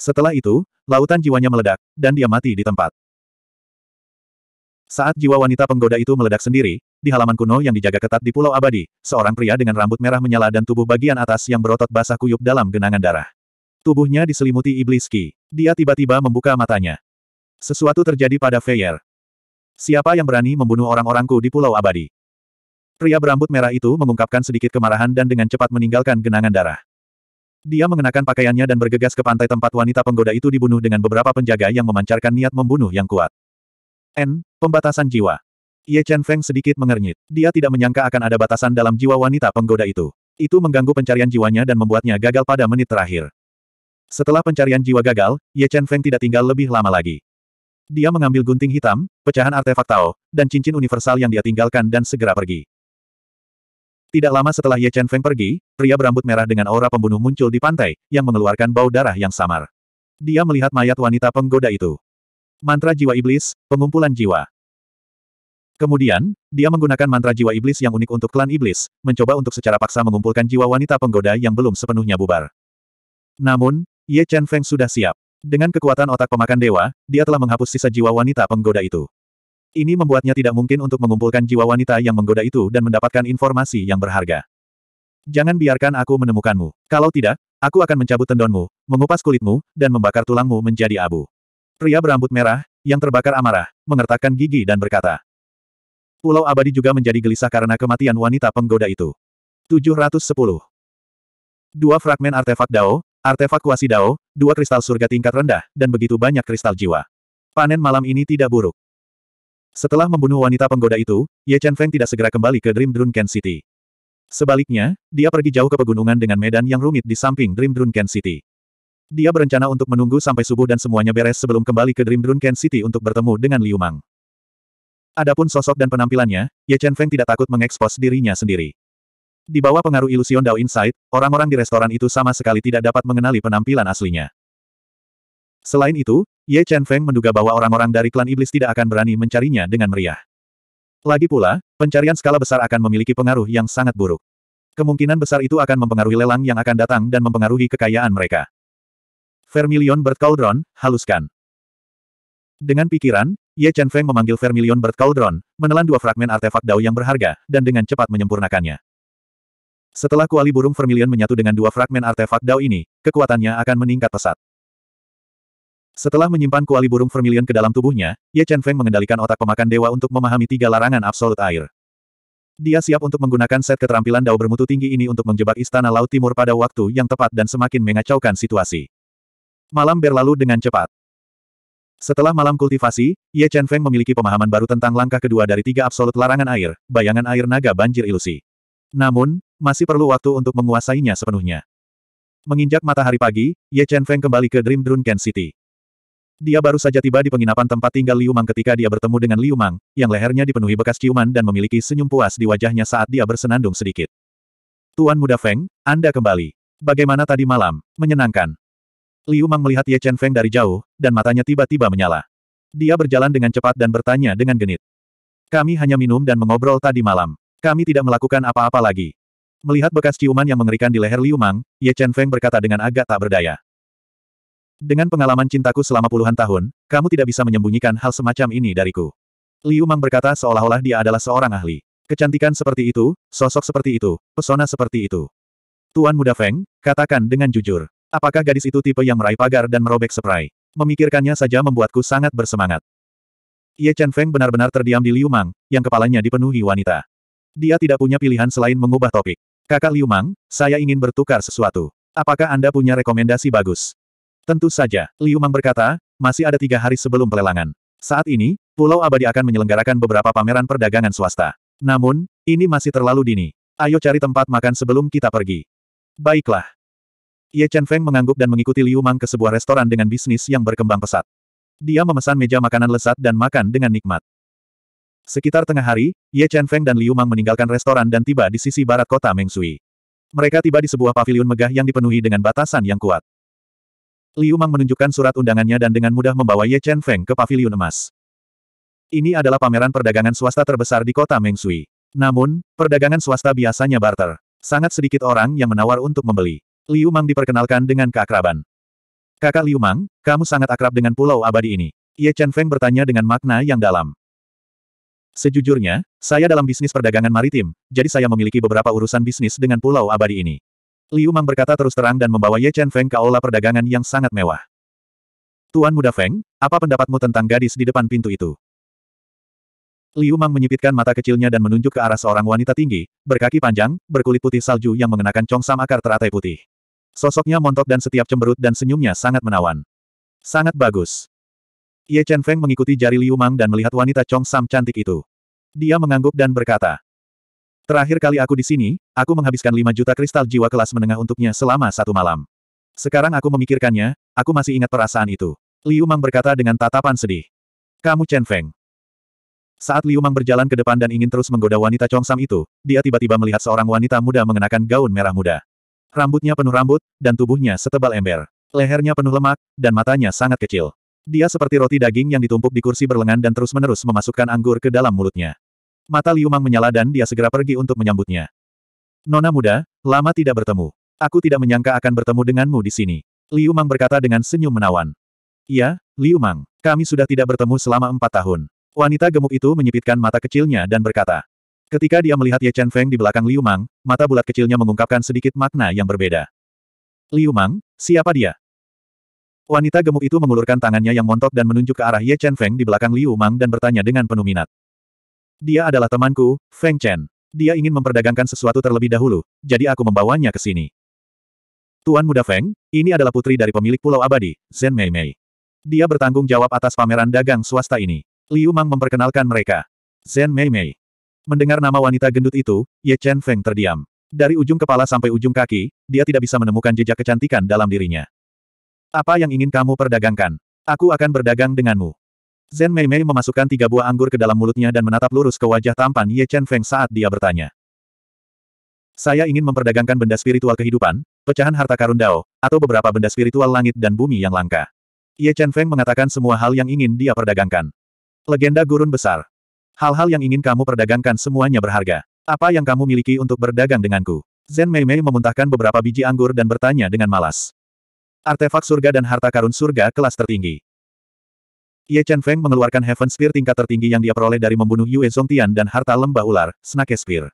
Setelah itu, lautan jiwanya meledak, dan dia mati di tempat. Saat jiwa wanita penggoda itu meledak sendiri, di halaman kuno yang dijaga ketat di Pulau Abadi, seorang pria dengan rambut merah menyala dan tubuh bagian atas yang berotot basah kuyup dalam genangan darah. Tubuhnya diselimuti iblis Ki. Dia tiba-tiba membuka matanya. Sesuatu terjadi pada Feyer. Siapa yang berani membunuh orang-orangku di Pulau Abadi? Pria berambut merah itu mengungkapkan sedikit kemarahan dan dengan cepat meninggalkan genangan darah. Dia mengenakan pakaiannya dan bergegas ke pantai tempat wanita penggoda itu dibunuh dengan beberapa penjaga yang memancarkan niat membunuh yang kuat. N. Pembatasan jiwa. Ye Chen Feng sedikit mengernyit. Dia tidak menyangka akan ada batasan dalam jiwa wanita penggoda itu. Itu mengganggu pencarian jiwanya dan membuatnya gagal pada menit terakhir. Setelah pencarian jiwa gagal, Ye Chen Feng tidak tinggal lebih lama lagi. Dia mengambil gunting hitam, pecahan artefak Tao, dan cincin universal yang dia tinggalkan dan segera pergi. Tidak lama setelah Ye Chen Feng pergi, pria berambut merah dengan aura pembunuh muncul di pantai, yang mengeluarkan bau darah yang samar. Dia melihat mayat wanita penggoda itu. Mantra jiwa iblis, pengumpulan jiwa. Kemudian, dia menggunakan mantra jiwa iblis yang unik untuk klan iblis, mencoba untuk secara paksa mengumpulkan jiwa wanita penggoda yang belum sepenuhnya bubar. Namun, Ye Chen Feng sudah siap. Dengan kekuatan otak pemakan dewa, dia telah menghapus sisa jiwa wanita penggoda itu. Ini membuatnya tidak mungkin untuk mengumpulkan jiwa wanita yang menggoda itu dan mendapatkan informasi yang berharga. Jangan biarkan aku menemukanmu. Kalau tidak, aku akan mencabut tendonmu, mengupas kulitmu, dan membakar tulangmu menjadi abu. Pria berambut merah, yang terbakar amarah, mengertakkan gigi dan berkata, Pulau Abadi juga menjadi gelisah karena kematian wanita penggoda itu. 710. Dua fragmen artefak Dao, Artefak kuasi Dao, dua kristal surga tingkat rendah, dan begitu banyak kristal jiwa. Panen malam ini tidak buruk. Setelah membunuh wanita penggoda itu, Ye Chen Feng tidak segera kembali ke Dream Drunken City. Sebaliknya, dia pergi jauh ke pegunungan dengan medan yang rumit di samping Dream Drunken City. Dia berencana untuk menunggu sampai subuh dan semuanya beres sebelum kembali ke Dream Drunken City untuk bertemu dengan Liu Mang. Adapun sosok dan penampilannya, Ye Chen Feng tidak takut mengekspos dirinya sendiri. Di bawah pengaruh ilusion Dao Insight, orang-orang di restoran itu sama sekali tidak dapat mengenali penampilan aslinya. Selain itu, Ye Chen Feng menduga bahwa orang-orang dari klan iblis tidak akan berani mencarinya dengan meriah. Lagi pula, pencarian skala besar akan memiliki pengaruh yang sangat buruk. Kemungkinan besar itu akan mempengaruhi lelang yang akan datang dan mempengaruhi kekayaan mereka. Vermilion Bird Cauldron, haluskan. Dengan pikiran, Ye Chen Feng memanggil Vermilion Bird Cauldron, menelan dua fragmen artefak Dao yang berharga, dan dengan cepat menyempurnakannya. Setelah kuali burung vermilion menyatu dengan dua fragmen artefak Dao ini, kekuatannya akan meningkat pesat. Setelah menyimpan kuali burung vermilion ke dalam tubuhnya, Ye Chen Feng mengendalikan otak pemakan dewa untuk memahami tiga larangan absolut air. Dia siap untuk menggunakan set keterampilan Dao bermutu tinggi ini untuk menjebak Istana Laut Timur pada waktu yang tepat dan semakin mengacaukan situasi. Malam berlalu dengan cepat. Setelah malam kultivasi, Ye Chen Feng memiliki pemahaman baru tentang langkah kedua dari tiga absolut larangan air, bayangan air naga banjir ilusi. Namun, masih perlu waktu untuk menguasainya sepenuhnya. Menginjak matahari pagi, Ye Chen Feng kembali ke Dream Drunken City. Dia baru saja tiba di penginapan tempat tinggal Liu Mang ketika dia bertemu dengan Liu Mang, yang lehernya dipenuhi bekas ciuman dan memiliki senyum puas di wajahnya saat dia bersenandung sedikit. Tuan Muda Feng, Anda kembali. Bagaimana tadi malam? Menyenangkan. Liu Mang melihat Ye Chen Feng dari jauh, dan matanya tiba-tiba menyala. Dia berjalan dengan cepat dan bertanya dengan genit. Kami hanya minum dan mengobrol tadi malam. Kami tidak melakukan apa-apa lagi. Melihat bekas ciuman yang mengerikan di leher Liu Mang, Ye Chen Feng berkata dengan agak tak berdaya. Dengan pengalaman cintaku selama puluhan tahun, kamu tidak bisa menyembunyikan hal semacam ini dariku. Liu Mang berkata seolah-olah dia adalah seorang ahli. Kecantikan seperti itu, sosok seperti itu, pesona seperti itu. Tuan Muda Feng, katakan dengan jujur. Apakah gadis itu tipe yang meraih pagar dan merobek seprai? Memikirkannya saja membuatku sangat bersemangat. Ye Chen Feng benar-benar terdiam di Liu Mang, yang kepalanya dipenuhi wanita. Dia tidak punya pilihan selain mengubah topik. Kakak Liu Mang, saya ingin bertukar sesuatu. Apakah Anda punya rekomendasi bagus? Tentu saja, Liu Mang berkata, masih ada tiga hari sebelum pelelangan. Saat ini, Pulau Abadi akan menyelenggarakan beberapa pameran perdagangan swasta. Namun, ini masih terlalu dini. Ayo cari tempat makan sebelum kita pergi. Baiklah. Ye Chen Feng mengangguk dan mengikuti Liu Mang ke sebuah restoran dengan bisnis yang berkembang pesat. Dia memesan meja makanan lesat dan makan dengan nikmat. Sekitar tengah hari, Ye Chen Feng dan Liu Mang meninggalkan restoran dan tiba di sisi barat kota Mengsui. Mereka tiba di sebuah pavilion megah yang dipenuhi dengan batasan yang kuat. Liu Mang menunjukkan surat undangannya dan dengan mudah membawa Ye Chen Feng ke pavilion emas. Ini adalah pameran perdagangan swasta terbesar di kota Mengsui. Namun, perdagangan swasta biasanya barter. Sangat sedikit orang yang menawar untuk membeli. Liu Mang diperkenalkan dengan keakraban. Kakak Liu Mang, kamu sangat akrab dengan pulau abadi ini. Ye Chen Feng bertanya dengan makna yang dalam. Sejujurnya, saya dalam bisnis perdagangan maritim, jadi saya memiliki beberapa urusan bisnis dengan pulau abadi ini. Liu Mang berkata terus terang dan membawa Ye Chen Feng ke aula perdagangan yang sangat mewah. Tuan muda Feng, apa pendapatmu tentang gadis di depan pintu itu? Liu Mang menyipitkan mata kecilnya dan menunjuk ke arah seorang wanita tinggi, berkaki panjang, berkulit putih salju yang mengenakan congsam akar teratai putih. Sosoknya montok dan setiap cemberut dan senyumnya sangat menawan. Sangat bagus. Ye Chen Feng mengikuti jari Liu Mang dan melihat wanita Chong Sam cantik itu. Dia mengangguk dan berkata, Terakhir kali aku di sini, aku menghabiskan 5 juta kristal jiwa kelas menengah untuknya selama satu malam. Sekarang aku memikirkannya, aku masih ingat perasaan itu. Liu Mang berkata dengan tatapan sedih. Kamu Chen Feng. Saat Liu Mang berjalan ke depan dan ingin terus menggoda wanita Chong Sam itu, dia tiba-tiba melihat seorang wanita muda mengenakan gaun merah muda. Rambutnya penuh rambut, dan tubuhnya setebal ember. Lehernya penuh lemak, dan matanya sangat kecil. Dia seperti roti daging yang ditumpuk di kursi berlengan dan terus-menerus memasukkan anggur ke dalam mulutnya. Mata Liu Mang menyala dan dia segera pergi untuk menyambutnya. Nona muda, lama tidak bertemu. Aku tidak menyangka akan bertemu denganmu di sini. Liu Mang berkata dengan senyum menawan. Ya, Liu Mang, kami sudah tidak bertemu selama empat tahun. Wanita gemuk itu menyipitkan mata kecilnya dan berkata. Ketika dia melihat Ye Chen Feng di belakang Liu Mang, mata bulat kecilnya mengungkapkan sedikit makna yang berbeda. Liu Mang, siapa dia? Wanita gemuk itu mengulurkan tangannya yang montok dan menunjuk ke arah Ye Chen Feng di belakang Liu Mang dan bertanya dengan penuh minat. Dia adalah temanku, Feng Chen. Dia ingin memperdagangkan sesuatu terlebih dahulu, jadi aku membawanya ke sini. Tuan Muda Feng, ini adalah putri dari pemilik Pulau Abadi, Zhen Mei Mei. Dia bertanggung jawab atas pameran dagang swasta ini. Liu Mang memperkenalkan mereka. Zhen Mei Mei. Mendengar nama wanita gendut itu, Ye Chen Feng terdiam. Dari ujung kepala sampai ujung kaki, dia tidak bisa menemukan jejak kecantikan dalam dirinya. Apa yang ingin kamu perdagangkan? Aku akan berdagang denganmu. Zen Mei Mei memasukkan tiga buah anggur ke dalam mulutnya dan menatap lurus ke wajah tampan Ye Chen Feng saat dia bertanya. Saya ingin memperdagangkan benda spiritual kehidupan, pecahan harta karun Dao, atau beberapa benda spiritual langit dan bumi yang langka. Ye Chen Feng mengatakan semua hal yang ingin dia perdagangkan. Legenda gurun besar. Hal-hal yang ingin kamu perdagangkan semuanya berharga. Apa yang kamu miliki untuk berdagang denganku? Zen Mei Mei memuntahkan beberapa biji anggur dan bertanya dengan malas. Artefak surga dan harta karun surga kelas tertinggi. Ye Chen Feng mengeluarkan Heaven Spear tingkat tertinggi yang dia peroleh dari membunuh Yue Tian dan harta lembah ular, Snake Spear.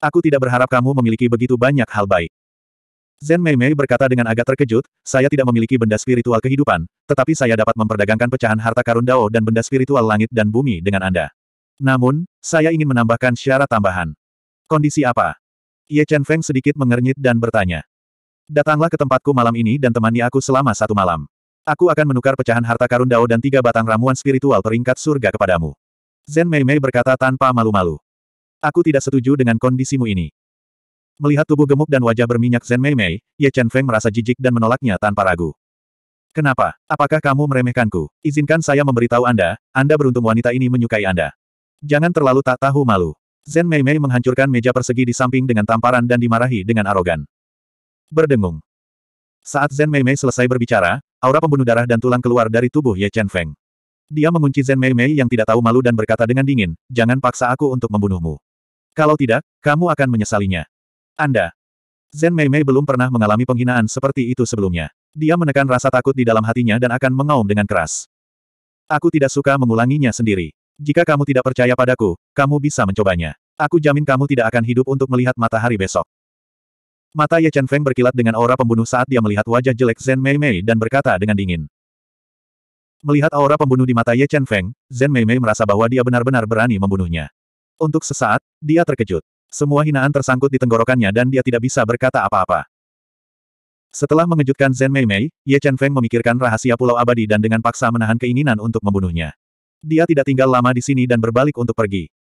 Aku tidak berharap kamu memiliki begitu banyak hal baik. Zen Mei Mei berkata dengan agak terkejut, saya tidak memiliki benda spiritual kehidupan, tetapi saya dapat memperdagangkan pecahan harta karun Dao dan benda spiritual langit dan bumi dengan Anda. Namun, saya ingin menambahkan syarat tambahan. Kondisi apa? Ye Chen Feng sedikit mengernyit dan bertanya. Datanglah ke tempatku malam ini dan temani aku selama satu malam. Aku akan menukar pecahan harta karun Dao dan tiga batang ramuan spiritual peringkat surga kepadamu. Zen Mei Mei berkata tanpa malu-malu. Aku tidak setuju dengan kondisimu ini. Melihat tubuh gemuk dan wajah berminyak Zen Mei Mei, Ye Chen Feng merasa jijik dan menolaknya tanpa ragu. Kenapa? Apakah kamu meremehkanku? Izinkan saya memberitahu Anda, Anda beruntung wanita ini menyukai Anda. Jangan terlalu tak tahu malu. Zen Mei Mei menghancurkan meja persegi di samping dengan tamparan dan dimarahi dengan arogan. Berdengung. Saat Zen Mei Mei selesai berbicara, aura pembunuh darah dan tulang keluar dari tubuh Ye Chen Feng. Dia mengunci Zen Mei Mei yang tidak tahu malu dan berkata dengan dingin, jangan paksa aku untuk membunuhmu. Kalau tidak, kamu akan menyesalinya. Anda. Zen Mei belum pernah mengalami penghinaan seperti itu sebelumnya. Dia menekan rasa takut di dalam hatinya dan akan mengaum dengan keras. Aku tidak suka mengulanginya sendiri. Jika kamu tidak percaya padaku, kamu bisa mencobanya. Aku jamin kamu tidak akan hidup untuk melihat matahari besok. Mata Ye Chen Feng berkilat dengan aura pembunuh saat dia melihat wajah jelek Zen Mei Mei dan berkata dengan dingin. Melihat aura pembunuh di mata Ye Chen Feng, Zen Mei Mei merasa bahwa dia benar-benar berani membunuhnya. Untuk sesaat, dia terkejut. Semua hinaan tersangkut di tenggorokannya dan dia tidak bisa berkata apa-apa. Setelah mengejutkan Zen Mei Mei, Ye Chen Feng memikirkan rahasia Pulau Abadi dan dengan paksa menahan keinginan untuk membunuhnya. Dia tidak tinggal lama di sini dan berbalik untuk pergi.